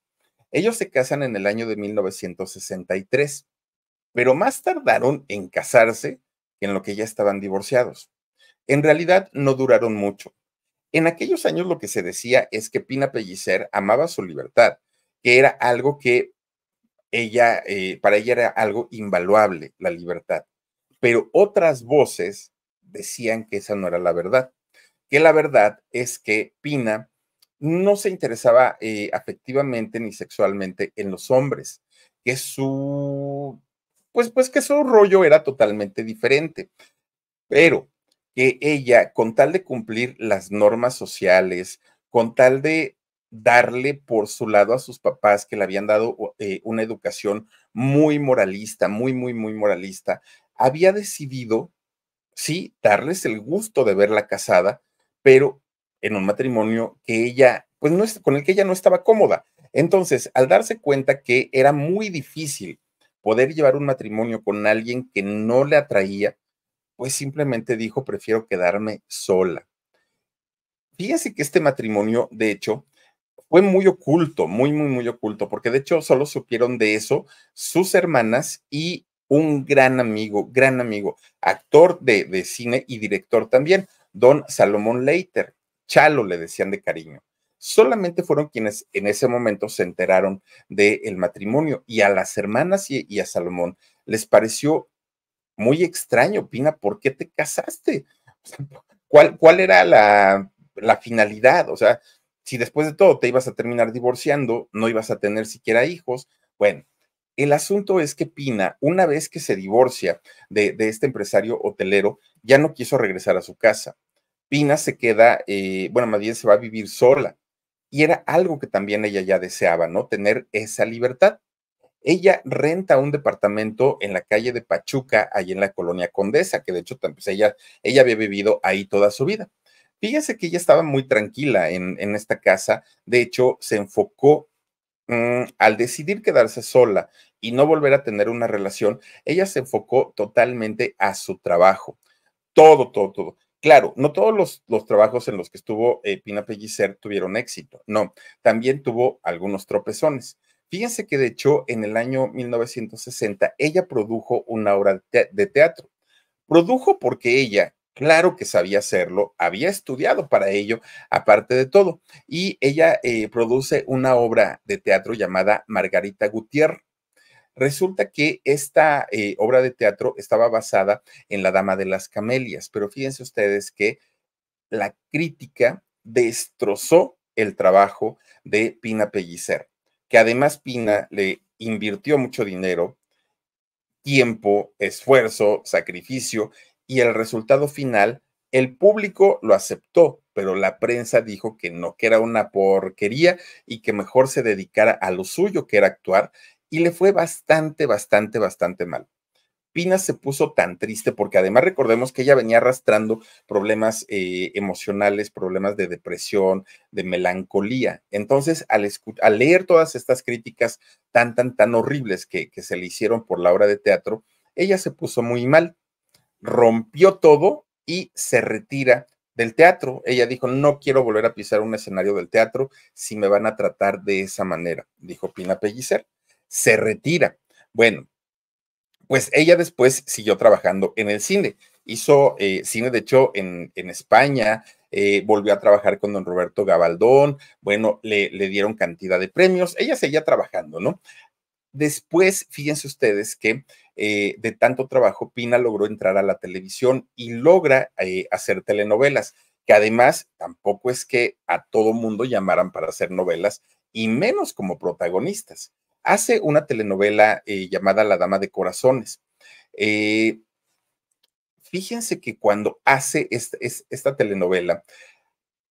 Ellos se casan en el año de 1963, pero más tardaron en casarse que en lo que ya estaban divorciados. En realidad no duraron mucho. En aquellos años lo que se decía es que Pina Pellicer amaba su libertad, que era algo que ella, eh, para ella era algo invaluable, la libertad. Pero otras voces decían que esa no era la verdad, que la verdad es que Pina no se interesaba eh, afectivamente ni sexualmente en los hombres, que su, pues, pues que su rollo era totalmente diferente. Pero que ella, con tal de cumplir las normas sociales, con tal de darle por su lado a sus papás que le habían dado eh, una educación muy moralista, muy, muy, muy moralista, había decidido, sí, darles el gusto de verla casada, pero en un matrimonio que ella, pues no, con el que ella no estaba cómoda. Entonces, al darse cuenta que era muy difícil poder llevar un matrimonio con alguien que no le atraía, pues simplemente dijo, prefiero quedarme sola. Fíjense que este matrimonio, de hecho, fue muy oculto, muy, muy, muy oculto, porque de hecho solo supieron de eso sus hermanas y un gran amigo, gran amigo, actor de, cine y director también, don Salomón Leiter. Chalo le decían de cariño. Solamente fueron quienes en ese momento se enteraron del matrimonio y a las hermanas y a Salomón les pareció muy extraño, Pina, ¿por qué te casaste? ¿Cuál, cuál era la, finalidad? O sea, si después de todo te ibas a terminar divorciando, no ibas a tener siquiera hijos, bueno, el asunto es que Pina, una vez que se divorcia de, este empresario hotelero, ya no quiso regresar a su casa. Pina se queda, eh, bueno, más se va a vivir sola. Y era algo que también ella ya deseaba, ¿no? Tener esa libertad. Ella renta un departamento en la calle de Pachuca, ahí en la colonia Condesa, que de hecho pues, ella, ella había vivido ahí toda su vida. Fíjese que ella estaba muy tranquila en, esta casa, de hecho se enfocó mm, al decidir quedarse sola y no volver a tener una relación, ella se enfocó totalmente a su trabajo. Todo, todo, todo. Claro, no todos los, trabajos en los que estuvo eh, Pina Pellicer tuvieron éxito, no, también tuvo algunos tropezones. Fíjense que de hecho en el año 1960 ella produjo una obra de teatro. Produjo porque ella, claro que sabía hacerlo, había estudiado para ello, aparte de todo. Y ella eh, produce una obra de teatro llamada Margarita Gutiérrez. Resulta que esta eh, obra de teatro estaba basada en La Dama de las Camelias, pero fíjense ustedes que la crítica destrozó el trabajo de Pina Pellicer que además Pina le invirtió mucho dinero, tiempo, esfuerzo, sacrificio y el resultado final, el público lo aceptó, pero la prensa dijo que no, que era una porquería y que mejor se dedicara a lo suyo, que era actuar, y le fue bastante, bastante, bastante mal. Pina se puso tan triste porque además recordemos que ella venía arrastrando problemas eh, emocionales, problemas de depresión, de melancolía. Entonces, al, al, leer todas estas críticas tan, tan, tan horribles que, que se le hicieron por la obra de teatro, ella se puso muy mal, rompió todo y se retira del teatro. Ella dijo, no quiero volver a pisar un escenario del teatro si me van a tratar de esa manera, dijo Pina Pellicer. Se retira. Bueno, pues ella después siguió trabajando en el cine. Hizo eh, cine, de hecho, en, España, eh, volvió a trabajar con don Roberto Gabaldón, bueno, le, dieron cantidad de premios, ella seguía trabajando, ¿no? Después, fíjense ustedes que eh, de tanto trabajo, Pina logró entrar a la televisión y logra hacer telenovelas, que además tampoco es que a todo mundo llamaran para hacer novelas, y menos como protagonistas hace una telenovela eh, llamada La Dama de Corazones. Eh, fíjense que cuando hace esta, telenovela,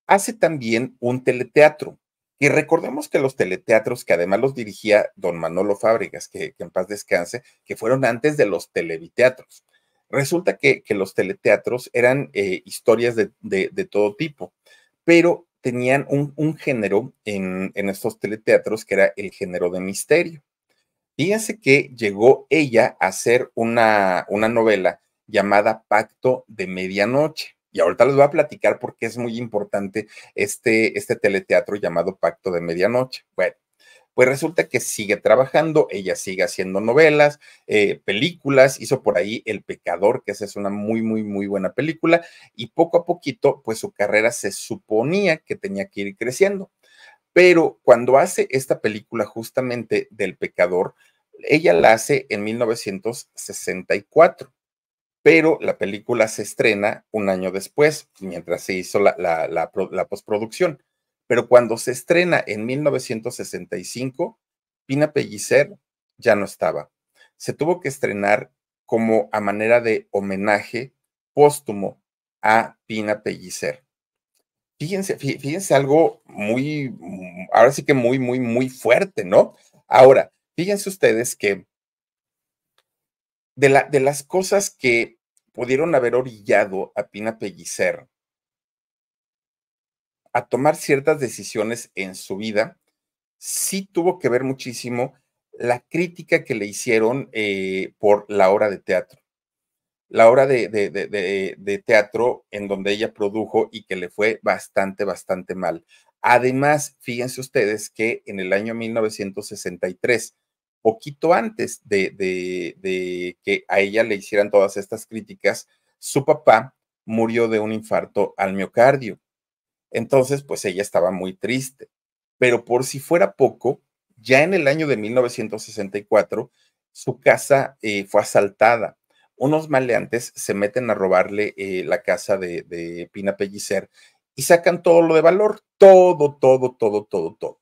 hace también un teleteatro. Y recordemos que los teleteatros, que además los dirigía don Manolo Fábregas, que, en paz descanse, que fueron antes de los televiteatros. Resulta que, los teleteatros eran eh, historias de, todo tipo, pero tenían un, un género en, en, estos teleteatros que era el género de misterio. Fíjense que llegó ella a hacer una, una novela llamada Pacto de Medianoche. Y ahorita les voy a platicar por qué es muy importante este, este teleteatro llamado Pacto de Medianoche. Bueno, pues resulta que sigue trabajando, ella sigue haciendo novelas, eh, películas, hizo por ahí El Pecador, que esa es una muy, muy, muy buena película, y poco a poquito, pues su carrera se suponía que tenía que ir creciendo. Pero cuando hace esta película justamente del Pecador, ella la hace en 1964 pero la película se estrena un año después, mientras se hizo la, postproducción. Pero cuando se estrena en 1965, Pina Pellicer ya no estaba. Se tuvo que estrenar como a manera de homenaje póstumo a Pina Pellicer. Fíjense, fíjense algo muy, ahora sí que muy, muy, muy fuerte, ¿no? Ahora, fíjense ustedes que de, la, de las cosas que pudieron haber orillado a Pina Pellicer a tomar ciertas decisiones en su vida, sí tuvo que ver muchísimo la crítica que le hicieron eh, por la obra de teatro. La obra de, de, de, de, teatro en donde ella produjo y que le fue bastante, bastante mal. Además, fíjense ustedes que en el año 1963, poquito antes de que a ella le hicieran todas estas críticas, su papá murió de un infarto al miocardio. Entonces, pues ella estaba muy triste. Pero por si fuera poco, ya en el año de 1964, su casa eh, fue asaltada. Unos maleantes se meten a robarle eh, la casa de, de Pina Pellicer y sacan todo lo de valor, todo, todo, todo, todo, todo.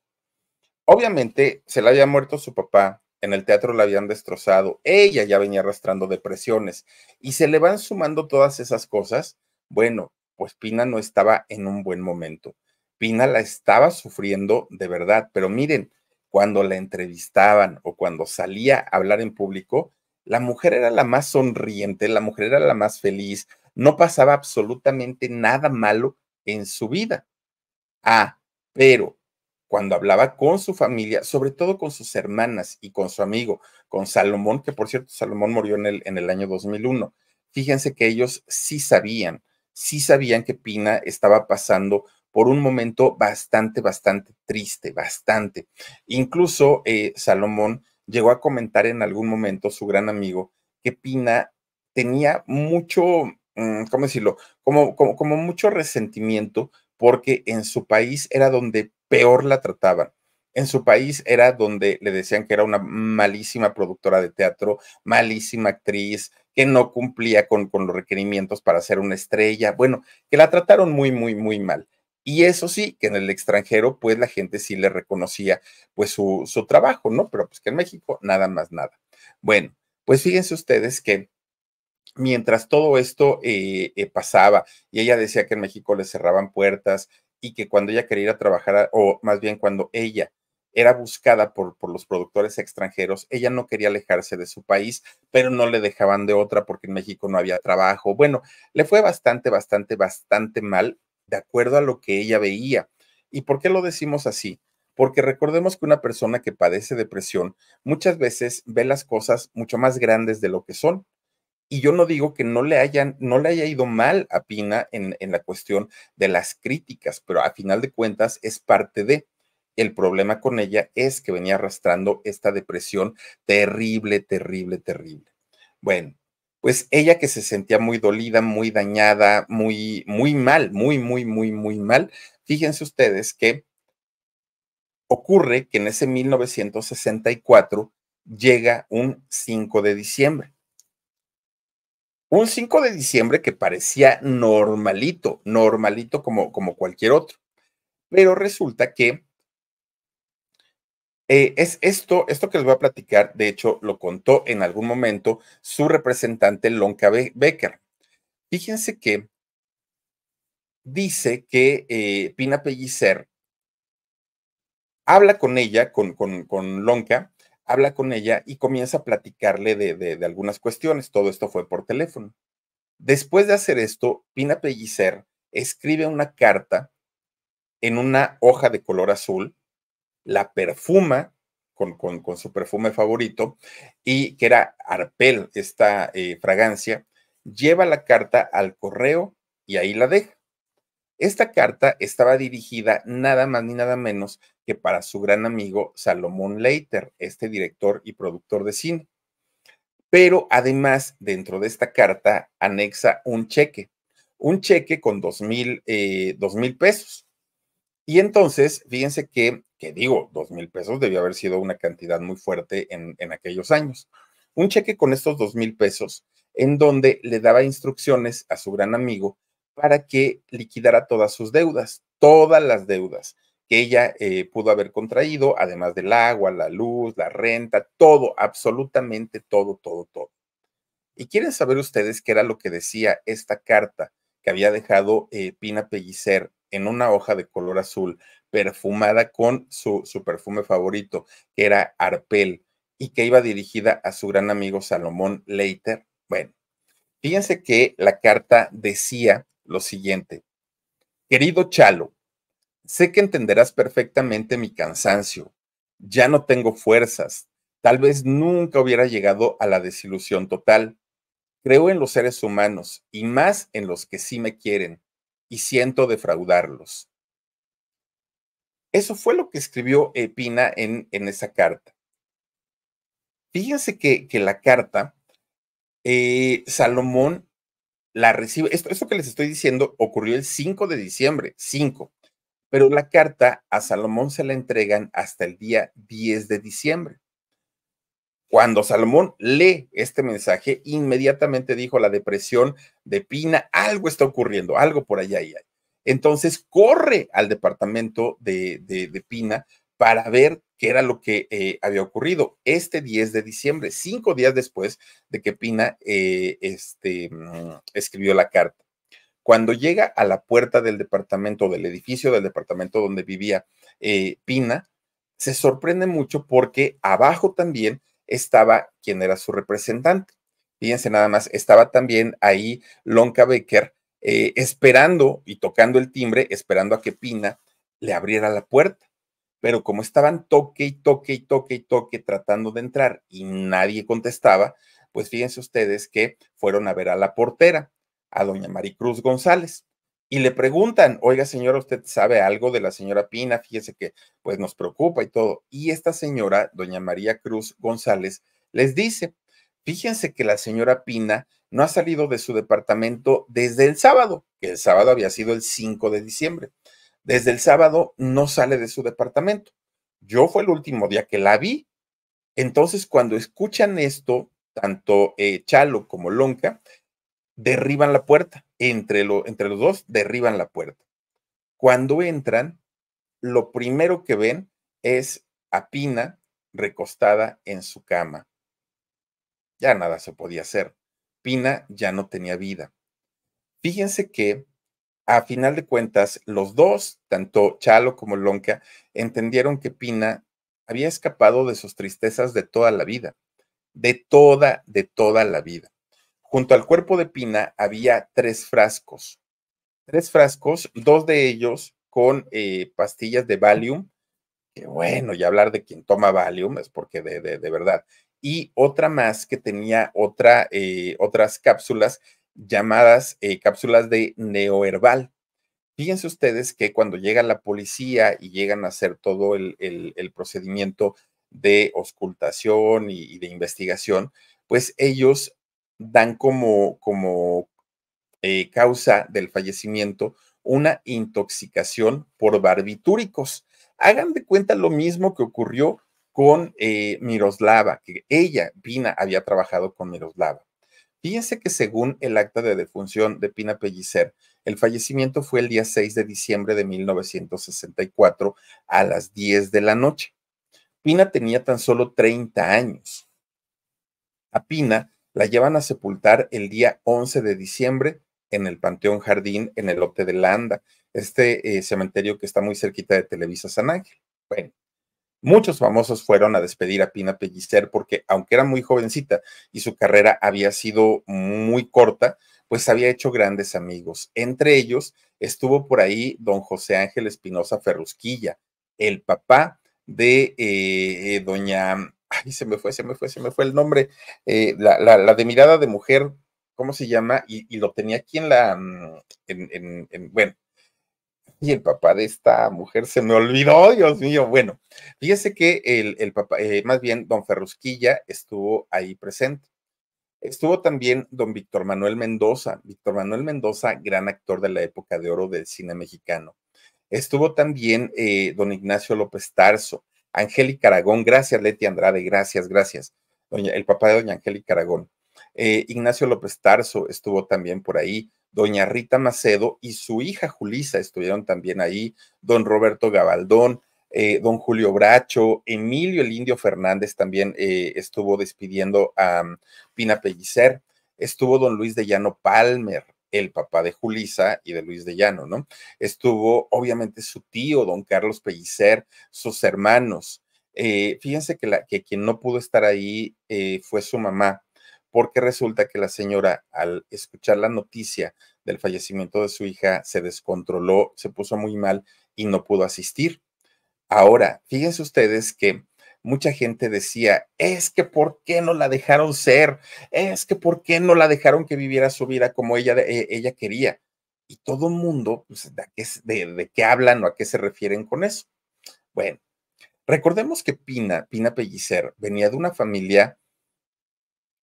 Obviamente se le había muerto su papá, en el teatro la habían destrozado, ella ya venía arrastrando depresiones y se le van sumando todas esas cosas. Bueno, pues Pina no estaba en un buen momento. Pina la estaba sufriendo de verdad, pero miren, cuando la entrevistaban o cuando salía a hablar en público, la mujer era la más sonriente, la mujer era la más feliz, no pasaba absolutamente nada malo en su vida. Ah, pero cuando hablaba con su familia, sobre todo con sus hermanas y con su amigo, con Salomón, que por cierto, Salomón murió en el, en el año 2001. Fíjense que ellos sí sabían sí sabían que Pina estaba pasando por un momento bastante, bastante triste, bastante. Incluso eh, Salomón llegó a comentar en algún momento, su gran amigo, que Pina tenía mucho, mm, ¿cómo decirlo? como, como mucho resentimiento porque en su país era donde peor la trataban en su país era donde le decían que era una malísima productora de teatro, malísima actriz, que no cumplía con, con los requerimientos para ser una estrella. Bueno, que la trataron muy, muy, muy mal. Y eso sí, que en el extranjero, pues la gente sí le reconocía pues su, trabajo, ¿no? Pero pues que en México nada más nada. Bueno, pues fíjense ustedes que mientras todo esto eh, eh, pasaba y ella decía que en México le cerraban puertas y que cuando ella quería ir a trabajar, o más bien cuando ella era buscada por, por, los productores extranjeros. Ella no quería alejarse de su país, pero no le dejaban de otra porque en México no había trabajo. Bueno, le fue bastante, bastante, bastante mal, de acuerdo a lo que ella veía. ¿Y por qué lo decimos así? Porque recordemos que una persona que padece depresión muchas veces ve las cosas mucho más grandes de lo que son. Y yo no digo que no le, hayan, no le haya ido mal a Pina en, en la cuestión de las críticas, pero a final de cuentas es parte de el problema con ella es que venía arrastrando esta depresión terrible, terrible, terrible. Bueno, pues ella que se sentía muy dolida, muy dañada, muy, muy mal, muy, muy, muy, muy mal. Fíjense ustedes que ocurre que en ese 1964 llega un 5 de diciembre. Un 5 de diciembre que parecía normalito, normalito como, como cualquier otro. Pero resulta que eh, es esto, esto que les voy a platicar, de hecho, lo contó en algún momento su representante Lonca Becker. Fíjense que dice que eh, Pina Pellicer habla con ella, con, con, Lonka, habla con ella y comienza a platicarle de, de, de, algunas cuestiones. Todo esto fue por teléfono. Después de hacer esto, Pina Pellicer escribe una carta en una hoja de color azul la perfuma con, su perfume favorito y que era Arpel, esta eh, fragancia, lleva la carta al correo y ahí la deja. Esta carta estaba dirigida nada más ni nada menos que para su gran amigo Salomón Leiter, este director y productor de cine. Pero además, dentro de esta carta, anexa un cheque, un cheque con dos mil, eh, dos mil pesos. Y entonces, fíjense que, que digo, dos mil pesos debió haber sido una cantidad muy fuerte en, aquellos años. Un cheque con estos dos mil pesos, en donde le daba instrucciones a su gran amigo para que liquidara todas sus deudas, todas las deudas que ella eh, pudo haber contraído, además del agua, la luz, la renta, todo, absolutamente todo, todo, todo. Y quieren saber ustedes qué era lo que decía esta carta que había dejado eh, Pina Pellicer en una hoja de color azul, perfumada con su, perfume favorito, que era Arpel, y que iba dirigida a su gran amigo Salomón Leiter. Bueno, fíjense que la carta decía lo siguiente, querido Chalo, sé que entenderás perfectamente mi cansancio, ya no tengo fuerzas, tal vez nunca hubiera llegado a la desilusión total. Creo en los seres humanos y más en los que sí me quieren y siento defraudarlos. Eso fue lo que escribió Pina en, esa carta. Fíjense que, la carta, eh, Salomón la recibe, esto, esto que les estoy diciendo ocurrió el 5 de diciembre, 5, pero la carta a Salomón se la entregan hasta el día 10 de diciembre. Cuando Salomón lee este mensaje, inmediatamente dijo la depresión de Pina, algo está ocurriendo, algo por allá y ahí. Entonces corre al departamento de, Pina para ver qué era lo que eh, había ocurrido este 10 de diciembre, cinco días después de que Pina eh, este, mm, escribió la carta. Cuando llega a la puerta del departamento, del edificio del departamento donde vivía eh, Pina, se sorprende mucho porque abajo también estaba quien era su representante. Fíjense nada más, estaba también ahí Lonka Becker eh, esperando y tocando el timbre, esperando a que Pina le abriera la puerta. Pero como estaban toque y toque y toque y toque tratando de entrar y nadie contestaba, pues fíjense ustedes que fueron a ver a la portera, a doña Maricruz González y le preguntan, oiga señora, ¿usted sabe algo de la señora Pina? Fíjese que pues nos preocupa y todo. Y esta señora, doña María Cruz González, les dice, fíjense que la señora Pina no ha salido de su departamento desde el sábado, que el sábado había sido el 5 de diciembre. Desde el sábado no sale de su departamento. Yo fue el último día que la vi. Entonces, cuando escuchan esto, tanto eh, Chalo como Lonca, derriban la puerta. Entre, entre los dos, derriban la puerta. Cuando entran, lo primero que ven es a Pina recostada en su cama. Ya nada se podía hacer. Pina ya no tenía vida. Fíjense que, a final de cuentas, los dos, tanto Chalo como Lonca, entendieron que Pina había escapado de sus tristezas de toda la vida, de toda, de toda la vida. Junto al cuerpo de Pina había tres frascos. Tres frascos, dos de ellos con eh, pastillas de Valium, que bueno, y hablar de quien toma Valium es porque de, verdad. Y otra más que tenía otra, eh, otras cápsulas llamadas eh, cápsulas de neoherbal. Fíjense ustedes que cuando llega la policía y llegan a hacer todo el, procedimiento de auscultación y de investigación, pues ellos dan como, como eh, causa del fallecimiento una intoxicación por barbitúricos. Hagan de cuenta lo mismo que ocurrió con eh, Miroslava, que ella, Pina, había trabajado con Miroslava. Fíjense que según el acta de defunción de Pina Pellicer, el fallecimiento fue el día 6 de diciembre de 1964 a las 10 de la noche. Pina tenía tan solo 30 años. A Pina la llevan a sepultar el día 11 de diciembre en el Panteón Jardín, en el lote de Landa, este eh, cementerio que está muy cerquita de Televisa San Ángel. Bueno, muchos famosos fueron a despedir a Pina Pellicer porque aunque era muy jovencita y su carrera había sido muy corta, pues había hecho grandes amigos. Entre ellos estuvo por ahí don José Ángel Espinosa Ferrusquilla, el papá de eh, eh, doña ay, se me fue, se me fue, se me fue el nombre, eh, la, de mirada de mujer, ¿cómo se llama? Y, lo tenía aquí en la, mm, en, bueno, y el papá de esta mujer se me olvidó, Dios mío, bueno, fíjese que el, papá, eh, más bien don Ferrusquilla estuvo ahí presente. Estuvo también don Víctor Manuel Mendoza, Víctor Manuel Mendoza, gran actor de la época de oro del cine mexicano. Estuvo también eh, don Ignacio López Tarso, Angélica Aragón, gracias Leti Andrade, gracias, gracias. Doña, el papá de doña Angélica Aragón. Eh, Ignacio López Tarso estuvo también por ahí. Doña Rita Macedo y su hija Julisa estuvieron también ahí. Don Roberto Gabaldón, eh, don Julio Bracho, Emilio el Indio Fernández también eh, estuvo despidiendo a mm, Pina Pellicer. Estuvo don Luis de Llano Palmer, el papá de Julisa y de Luis de Llano, ¿no? Estuvo obviamente su tío, don Carlos Pellicer, sus hermanos. Eh, fíjense que, la, que quien no pudo estar ahí eh, fue su mamá, porque resulta que la señora, al escuchar la noticia del fallecimiento de su hija, se descontroló, se puso muy mal y no pudo asistir. Ahora, fíjense ustedes que mucha gente decía, es que ¿por qué no la dejaron ser? Es que ¿por qué no la dejaron que viviera su vida como ella, eh, ella quería? Y todo el mundo, pues, ¿de qué, de, qué hablan o a qué se refieren con eso? Bueno, recordemos que Pina, Pina Pellicer, venía de una familia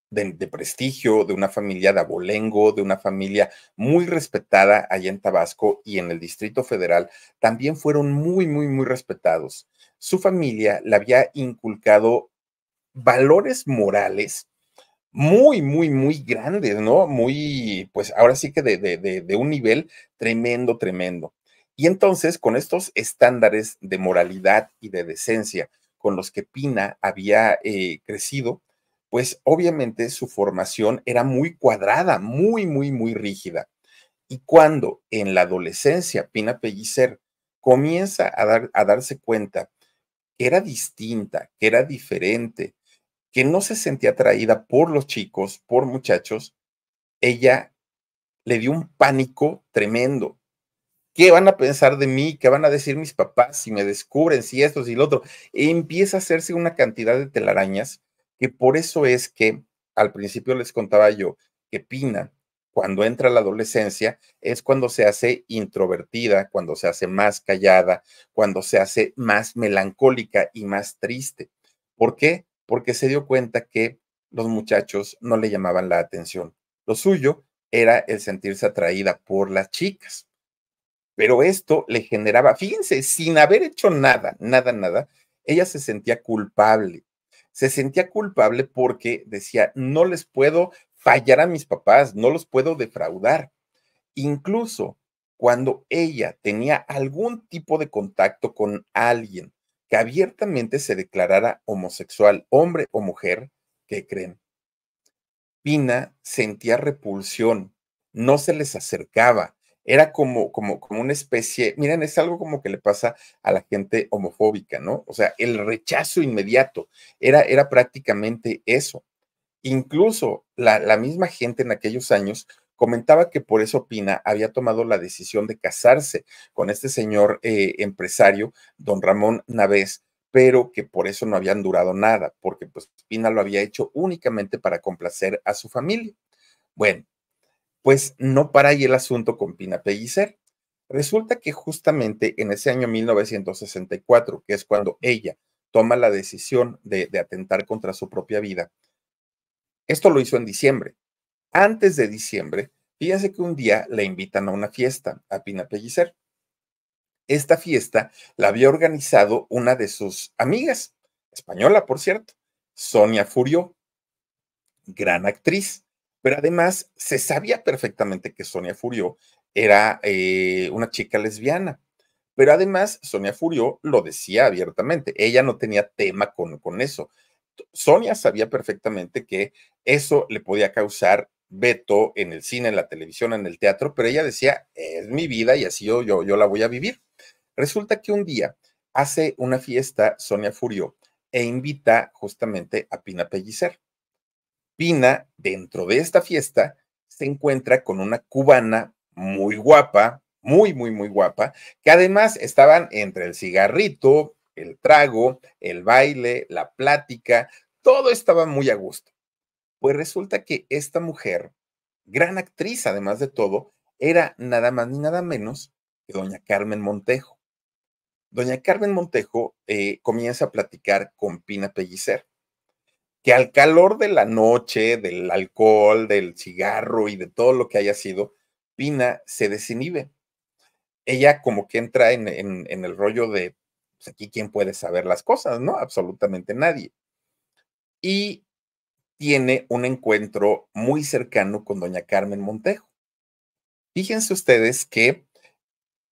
de, prestigio, de una familia de abolengo, de una familia muy respetada allá en Tabasco y en el Distrito Federal, también fueron muy, muy, muy respetados. Su familia le había inculcado valores morales muy, muy, muy grandes, ¿no? Muy, pues ahora sí que de, de, un nivel tremendo, tremendo. Y entonces, con estos estándares de moralidad y de decencia con los que Pina había eh, crecido, pues obviamente su formación era muy cuadrada, muy, muy, muy rígida. Y cuando en la adolescencia Pina Pellicer comienza a, darse cuenta que era distinta, que era diferente, que no se sentía atraída por los chicos, por muchachos, ella le dio un pánico tremendo. ¿Qué van a pensar de mí? ¿Qué van a decir mis papás si me descubren? Si esto, si lo otro. empieza a hacerse una cantidad de telarañas que por eso es que al principio les contaba yo que Pina, cuando entra a la adolescencia, es cuando se hace introvertida, cuando se hace más callada, cuando se hace más melancólica y más triste. ¿Por qué? Porque se dio cuenta que los muchachos no le llamaban la atención. Lo suyo era el sentirse atraída por las chicas. Pero esto le generaba, fíjense, sin haber hecho nada, nada, nada, ella se sentía culpable se sentía culpable porque decía, no les puedo fallar a mis papás, no los puedo defraudar. Incluso cuando ella tenía algún tipo de contacto con alguien que abiertamente se declarara homosexual, hombre o mujer, ¿qué creen? Pina sentía repulsión, no se les acercaba, era como, como, como una especie, miren, es algo como que le pasa a la gente homofóbica, ¿no? O sea, el rechazo inmediato era, era prácticamente eso. Incluso la, misma gente en aquellos años comentaba que por eso Pina había tomado la decisión de casarse con este señor eh, empresario, don Ramón Navés, pero que por eso no habían durado nada, porque pues Pina lo había hecho únicamente para complacer a su familia. Bueno, pues no para ahí el asunto con Pina Pellicer. Resulta que justamente en ese año 1964, que es cuando ella toma la decisión de, atentar contra su propia vida, esto lo hizo en diciembre. Antes de diciembre, fíjense que un día le invitan a una fiesta a Pina Pellicer. Esta fiesta la había organizado una de sus amigas, española, por cierto, Sonia Furio, gran actriz pero además se sabía perfectamente que Sonia Furio era eh, una chica lesbiana. Pero además, Sonia Furió lo decía abiertamente, ella no tenía tema con, con eso. Sonia sabía perfectamente que eso le podía causar veto en el cine, en la televisión, en el teatro, pero ella decía, es mi vida y así yo, yo, yo la voy a vivir. Resulta que un día hace una fiesta Sonia Furió e invita justamente a Pina Pellicer. Pina, dentro de esta fiesta, se encuentra con una cubana muy guapa, muy, muy, muy guapa, que además estaban entre el cigarrito, el trago, el baile, la plática, todo estaba muy a gusto. Pues resulta que esta mujer, gran actriz además de todo, era nada más ni nada menos que doña Carmen Montejo. Doña Carmen Montejo eh, comienza a platicar con Pina Pellicer que al calor de la noche, del alcohol, del cigarro y de todo lo que haya sido, Pina se desinhibe. Ella como que entra en, el rollo de, pues, aquí quién puede saber las cosas, ¿no? Absolutamente nadie. Y tiene un encuentro muy cercano con doña Carmen Montejo. Fíjense ustedes que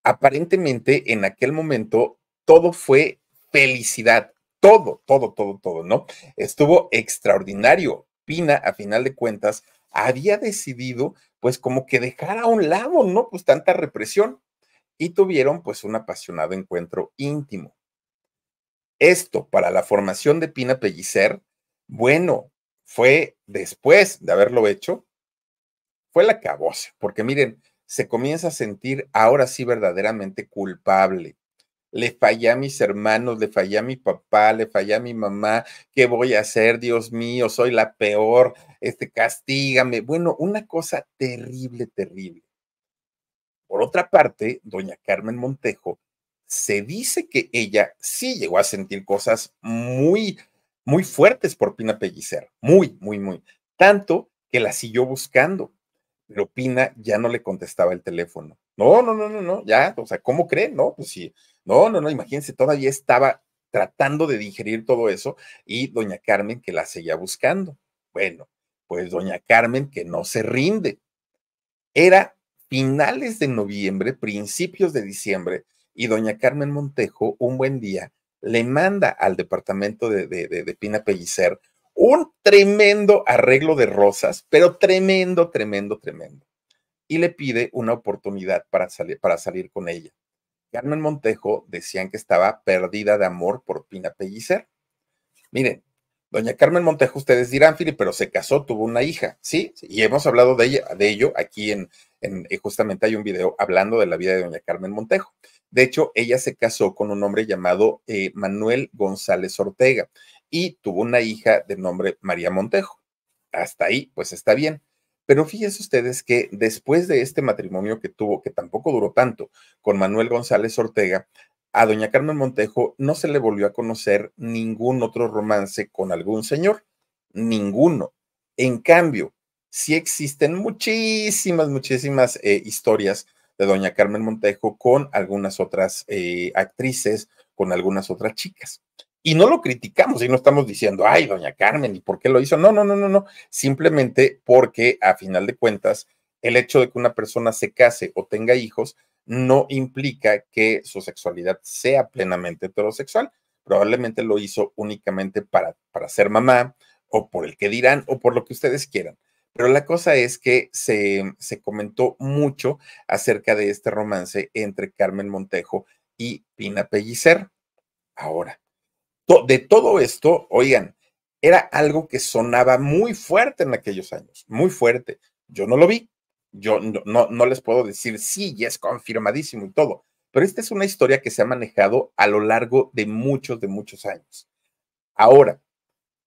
aparentemente en aquel momento todo fue felicidad, todo, todo, todo, todo, ¿no? Estuvo extraordinario. Pina, a final de cuentas, había decidido, pues, como que dejar a un lado, ¿no? Pues tanta represión. Y tuvieron, pues, un apasionado encuentro íntimo. Esto, para la formación de Pina Pellicer, bueno, fue después de haberlo hecho, fue la cabose, porque miren, se comienza a sentir ahora sí verdaderamente culpable le fallé a mis hermanos, le fallé a mi papá, le fallé a mi mamá, ¿qué voy a hacer? Dios mío, soy la peor, este, castígame. Bueno, una cosa terrible, terrible. Por otra parte, doña Carmen Montejo se dice que ella sí llegó a sentir cosas muy, muy fuertes por Pina Pellicer, muy, muy, muy, tanto que la siguió buscando. Pero Pina ya no le contestaba el teléfono. No, no, no, no, no, ya, o sea, ¿cómo cree? No, pues sí, no, no, no, imagínense, todavía estaba tratando de digerir todo eso y doña Carmen que la seguía buscando. Bueno, pues doña Carmen que no se rinde. Era finales de noviembre, principios de diciembre, y doña Carmen Montejo, un buen día, le manda al departamento de, de, de Pina Pellicer un tremendo arreglo de rosas, pero tremendo, tremendo, tremendo. Y le pide una oportunidad para, salir, para salir con ella. Carmen Montejo decían que estaba perdida de amor por Pina Pellicer. Miren, doña Carmen Montejo, ustedes dirán, Filipe, pero se casó, tuvo una hija, ¿sí? Y hemos hablado de, ella, de ello aquí en, eh, justamente hay un video hablando de la vida de doña Carmen Montejo. De hecho, ella se casó con un hombre llamado eh, Manuel González Ortega y tuvo una hija de nombre María Montejo. Hasta ahí, pues está bien. Pero fíjense ustedes que después de este matrimonio que tuvo, que tampoco duró tanto, con Manuel González Ortega, a doña Carmen Montejo no se le volvió a conocer ningún otro romance con algún señor, ninguno. En cambio, sí existen muchísimas, muchísimas eh, historias de doña Carmen Montejo con algunas otras eh, actrices, con algunas otras chicas. Y no lo criticamos y no estamos diciendo, ay, doña Carmen, ¿y por qué lo hizo? No, no, no, no, no. Simplemente porque a final de cuentas, el hecho de que una persona se case o tenga hijos no implica que su sexualidad sea plenamente heterosexual. Probablemente lo hizo únicamente para, para ser mamá o por el que dirán o por lo que ustedes quieran. Pero la cosa es que se, se comentó mucho acerca de este romance entre Carmen Montejo y Pina Pellicer. Ahora, de todo esto, oigan, era algo que sonaba muy fuerte en aquellos años, muy fuerte. Yo no lo vi, yo no, no, les puedo decir sí, y es confirmadísimo y todo, pero esta es una historia que se ha manejado a lo largo de muchos, de muchos años. Ahora,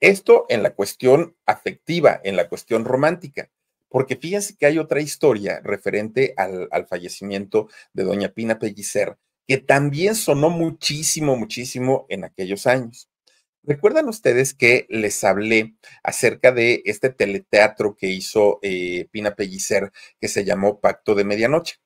esto en la cuestión afectiva, en la cuestión romántica, porque fíjense que hay otra historia referente al, al, fallecimiento de doña Pina Pellicer, que también sonó muchísimo, muchísimo en aquellos años. Recuerdan ustedes que les hablé acerca de este teleteatro que hizo eh, Pina Pellicer, que se llamó Pacto de Medianoche.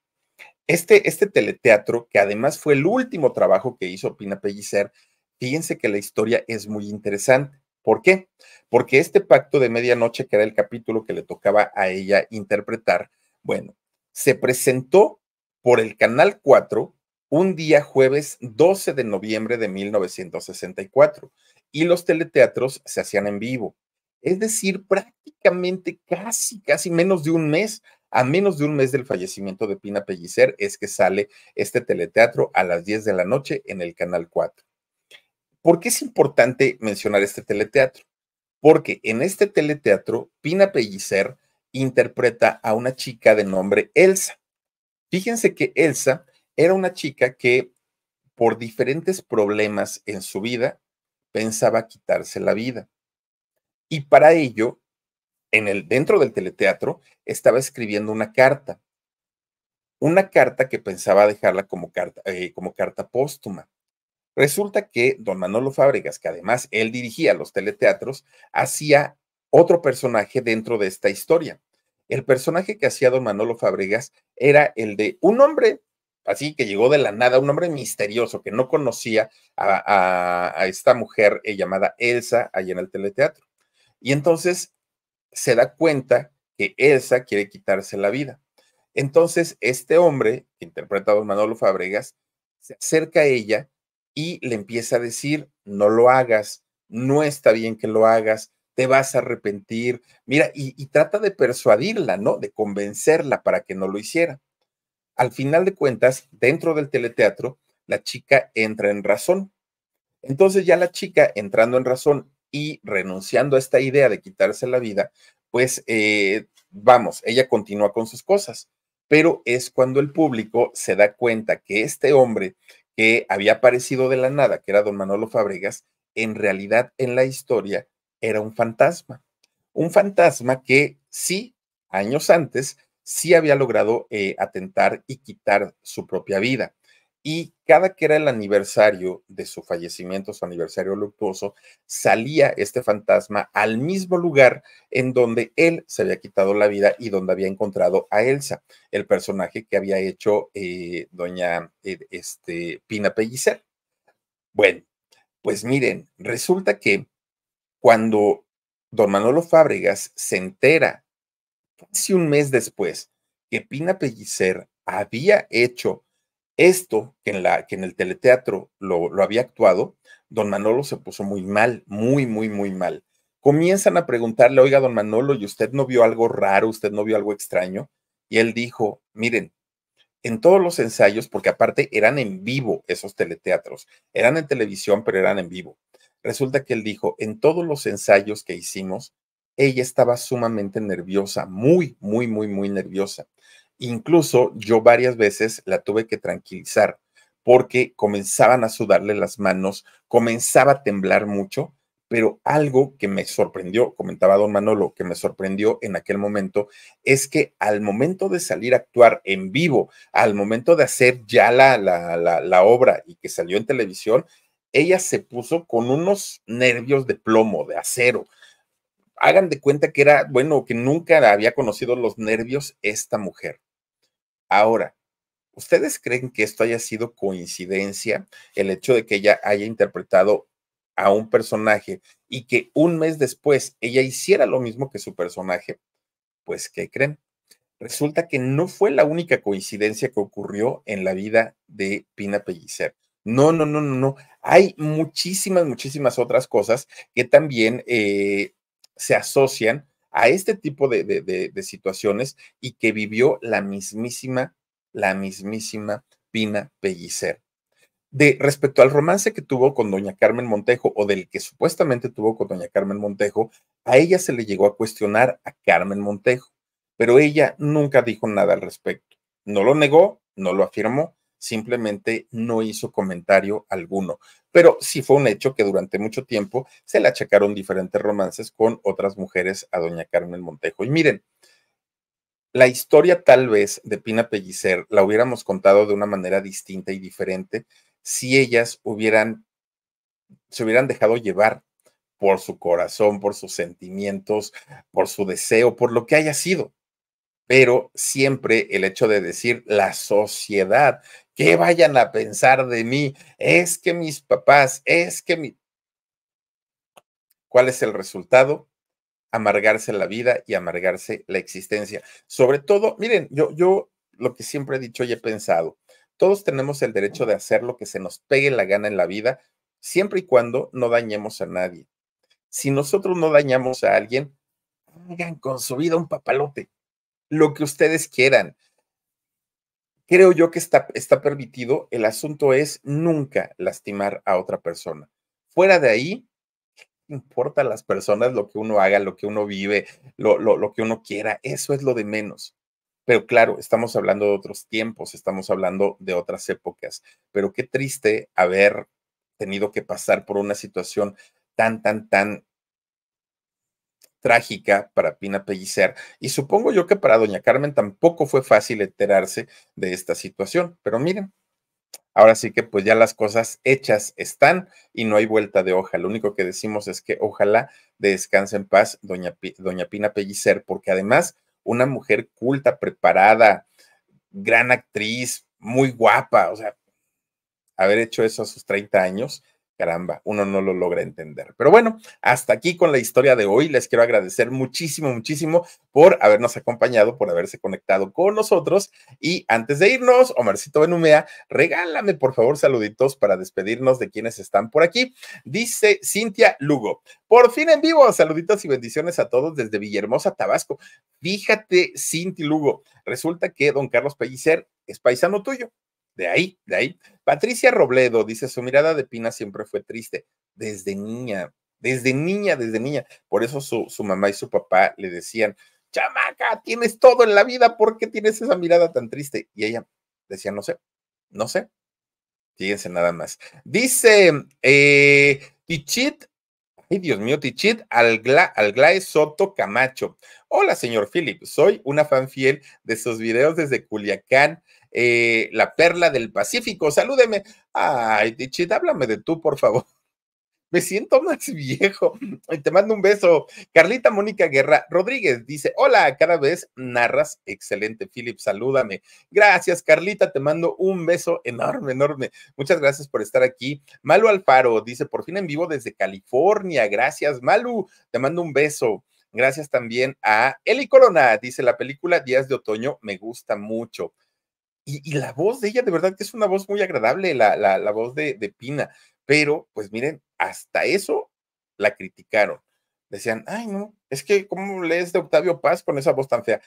Este, este teleteatro, que además fue el último trabajo que hizo Pina Pellicer, fíjense que la historia es muy interesante. ¿Por qué? Porque este pacto de medianoche, que era el capítulo que le tocaba a ella interpretar, bueno, se presentó por el Canal 4 un día jueves 12 de noviembre de 1964 y los teleteatros se hacían en vivo. Es decir, prácticamente casi, casi menos de un mes, a menos de un mes del fallecimiento de Pina Pellicer es que sale este teleteatro a las 10 de la noche en el Canal 4. ¿Por qué es importante mencionar este teleteatro? Porque en este teleteatro, Pina Pellicer interpreta a una chica de nombre Elsa. Fíjense que Elsa era una chica que por diferentes problemas en su vida pensaba quitarse la vida. Y para ello, en el, dentro del teleteatro, estaba escribiendo una carta. Una carta que pensaba dejarla como carta, eh, como carta póstuma. Resulta que don Manolo Fábregas, que además él dirigía los teleteatros, hacía otro personaje dentro de esta historia. El personaje que hacía don Manolo Fábregas era el de un hombre así que llegó de la nada, un hombre misterioso que no conocía a, esta mujer eh, llamada Elsa ahí en el teleteatro. Y entonces se da cuenta que Elsa quiere quitarse la vida. Entonces, este hombre, interpretado interpreta Manolo Fabregas, se acerca a ella y le empieza a decir, no lo hagas, no está bien que lo hagas, te vas a arrepentir. Mira, y, y trata de persuadirla, ¿no? De convencerla para que no lo hiciera al final de cuentas, dentro del teleteatro, la chica entra en razón. Entonces ya la chica entrando en razón y renunciando a esta idea de quitarse la vida, pues eh, vamos, ella continúa con sus cosas, pero es cuando el público se da cuenta que este hombre que había aparecido de la nada, que era don Manolo Fabregas, en realidad en la historia era un fantasma. Un fantasma que sí, años antes, sí había logrado eh, atentar y quitar su propia vida. Y cada que era el aniversario de su fallecimiento, su aniversario luctuoso, salía este fantasma al mismo lugar en donde él se había quitado la vida y donde había encontrado a Elsa, el personaje que había hecho eh, doña eh, este, Pina Pellicer. Bueno, pues miren, resulta que cuando don Manolo Fábregas se entera si un mes después que Pina Pellicer había hecho esto que en, la, que en el teleteatro lo había actuado, don Manolo se puso muy mal, muy, muy, muy mal. Comienzan a preguntarle, oiga, don Manolo, ¿y usted no vio algo raro? ¿Usted no vio algo extraño? Y él dijo, miren, en todos los ensayos, porque aparte eran en vivo esos teleteatros, eran en televisión, pero eran en vivo. Resulta que él dijo, en todos los ensayos que hicimos, ella estaba sumamente nerviosa, muy, muy, muy, muy nerviosa. Incluso yo varias veces la tuve que tranquilizar porque comenzaban a sudarle las manos, comenzaba a temblar mucho, pero algo que me sorprendió, comentaba don Manolo, que me sorprendió en aquel momento, es que al momento de salir a actuar en vivo, al momento de hacer ya la, la, obra y que salió en televisión, ella se puso con unos nervios de plomo, de acero, hagan de cuenta que era, bueno, que nunca había conocido los nervios esta mujer. Ahora, ¿ustedes creen que esto haya sido coincidencia, el hecho de que ella haya interpretado a un personaje y que un mes después ella hiciera lo mismo que su personaje? Pues, ¿qué creen? Resulta que no fue la única coincidencia que ocurrió en la vida de Pina Pellicer. No, no, no, no, no. Hay muchísimas, muchísimas otras cosas que también eh, se asocian a este tipo de, situaciones y que vivió la mismísima, la mismísima Pina Pellicer. De respecto al romance que tuvo con doña Carmen Montejo o del que supuestamente tuvo con doña Carmen Montejo, a ella se le llegó a cuestionar a Carmen Montejo, pero ella nunca dijo nada al respecto. No lo negó, no lo afirmó, simplemente no hizo comentario alguno. Pero sí fue un hecho que durante mucho tiempo se le achacaron diferentes romances con otras mujeres a doña Carmen Montejo. Y miren, la historia tal vez de Pina Pellicer la hubiéramos contado de una manera distinta y diferente si ellas hubieran, se hubieran dejado llevar por su corazón, por sus sentimientos, por su deseo, por lo que haya sido. Pero siempre el hecho de decir la sociedad vayan a pensar de mí? Es que mis papás, es que mi... ¿Cuál es el resultado? Amargarse la vida y amargarse la existencia. Sobre todo, miren, yo, yo lo que siempre he dicho y he pensado, todos tenemos el derecho de hacer lo que se nos pegue la gana en la vida, siempre y cuando no dañemos a nadie. Si nosotros no dañamos a alguien, hagan con su vida un papalote, lo que ustedes quieran creo yo que está, está permitido. El asunto es nunca lastimar a otra persona. Fuera de ahí, importa a las personas lo que uno haga, lo que uno vive, lo, lo, lo, que uno quiera, eso es lo de menos. Pero claro, estamos hablando de otros tiempos, estamos hablando de otras épocas, pero qué triste haber tenido que pasar por una situación tan, tan, tan trágica para Pina Pellicer y supongo yo que para doña Carmen tampoco fue fácil enterarse de esta situación, pero miren, ahora sí que pues ya las cosas hechas están y no hay vuelta de hoja. Lo único que decimos es que ojalá descanse en paz doña, doña Pina Pellicer, porque además una mujer culta, preparada, gran actriz, muy guapa, o sea, haber hecho eso a sus 30 años caramba, uno no lo logra entender. Pero bueno, hasta aquí con la historia de hoy. Les quiero agradecer muchísimo, muchísimo por habernos acompañado, por haberse conectado con nosotros. Y antes de irnos, Omarcito Benumea, regálame por favor saluditos para despedirnos de quienes están por aquí. Dice Cintia Lugo, por fin en vivo, saluditos y bendiciones a todos desde Villahermosa, Tabasco. Fíjate, Cinti Lugo, resulta que don Carlos Pellicer es paisano tuyo. De ahí, de ahí. Patricia Robledo dice, su mirada de Pina siempre fue triste, desde niña, desde niña, desde niña. Por eso su, mamá y su papá le decían, chamaca, tienes todo en la vida, ¿por qué tienes esa mirada tan triste? Y ella decía, no sé, no sé. Fíjense nada más. Dice, eh, Tichit, ay Dios mío, Tichit Alglae Soto Camacho. Hola, señor Philip, soy una fan fiel de sus videos desde Culiacán. Eh, la perla del Pacífico. Salúdeme. Ay, Dichit, háblame de tú, por favor. Me siento más viejo. Te mando un beso. Carlita Mónica Guerra Rodríguez dice: Hola, cada vez narras excelente, Philip. Salúdame. Gracias, Carlita. Te mando un beso enorme, enorme. Muchas gracias por estar aquí. Malu Alfaro dice: Por fin en vivo desde California. Gracias, Malu. Te mando un beso. Gracias también a Eli Corona. Dice: La película Días de Otoño me gusta mucho. Y, la voz de ella, de verdad que es una voz muy agradable, la, voz de, de, Pina. Pero, pues miren, hasta eso la criticaron. Decían, ay, no, es que, ¿cómo lees de Octavio Paz con esa voz tan fea?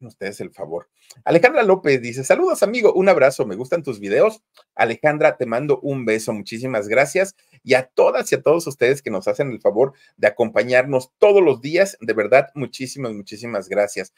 Ustedes el favor. Alejandra López dice: Saludos, amigo, un abrazo, me gustan tus videos. Alejandra, te mando un beso, muchísimas gracias. Y a todas y a todos ustedes que nos hacen el favor de acompañarnos todos los días, de verdad, muchísimas, muchísimas gracias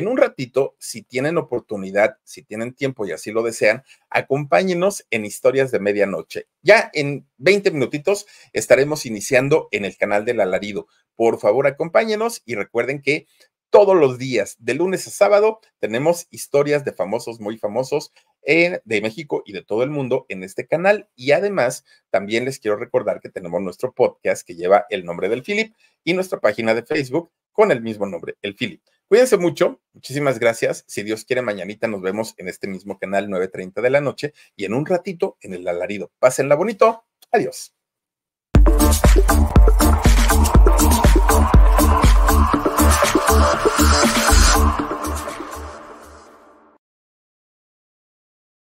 en un ratito, si tienen oportunidad, si tienen tiempo y así lo desean, acompáñenos en Historias de Medianoche. Ya en 20 minutitos estaremos iniciando en el canal del alarido. Por favor, acompáñenos y recuerden que todos los días, de lunes a sábado, tenemos historias de famosos muy famosos eh, de México y de todo el mundo en este canal. Y además, también les quiero recordar que tenemos nuestro podcast que lleva el nombre del Philip y nuestra página de Facebook con el mismo nombre, el Philip. Cuídense mucho, muchísimas gracias. Si Dios quiere, mañanita nos vemos en este mismo canal, 9.30 de la noche, y en un ratito en el alarido. Pásenla bonito. Adiós.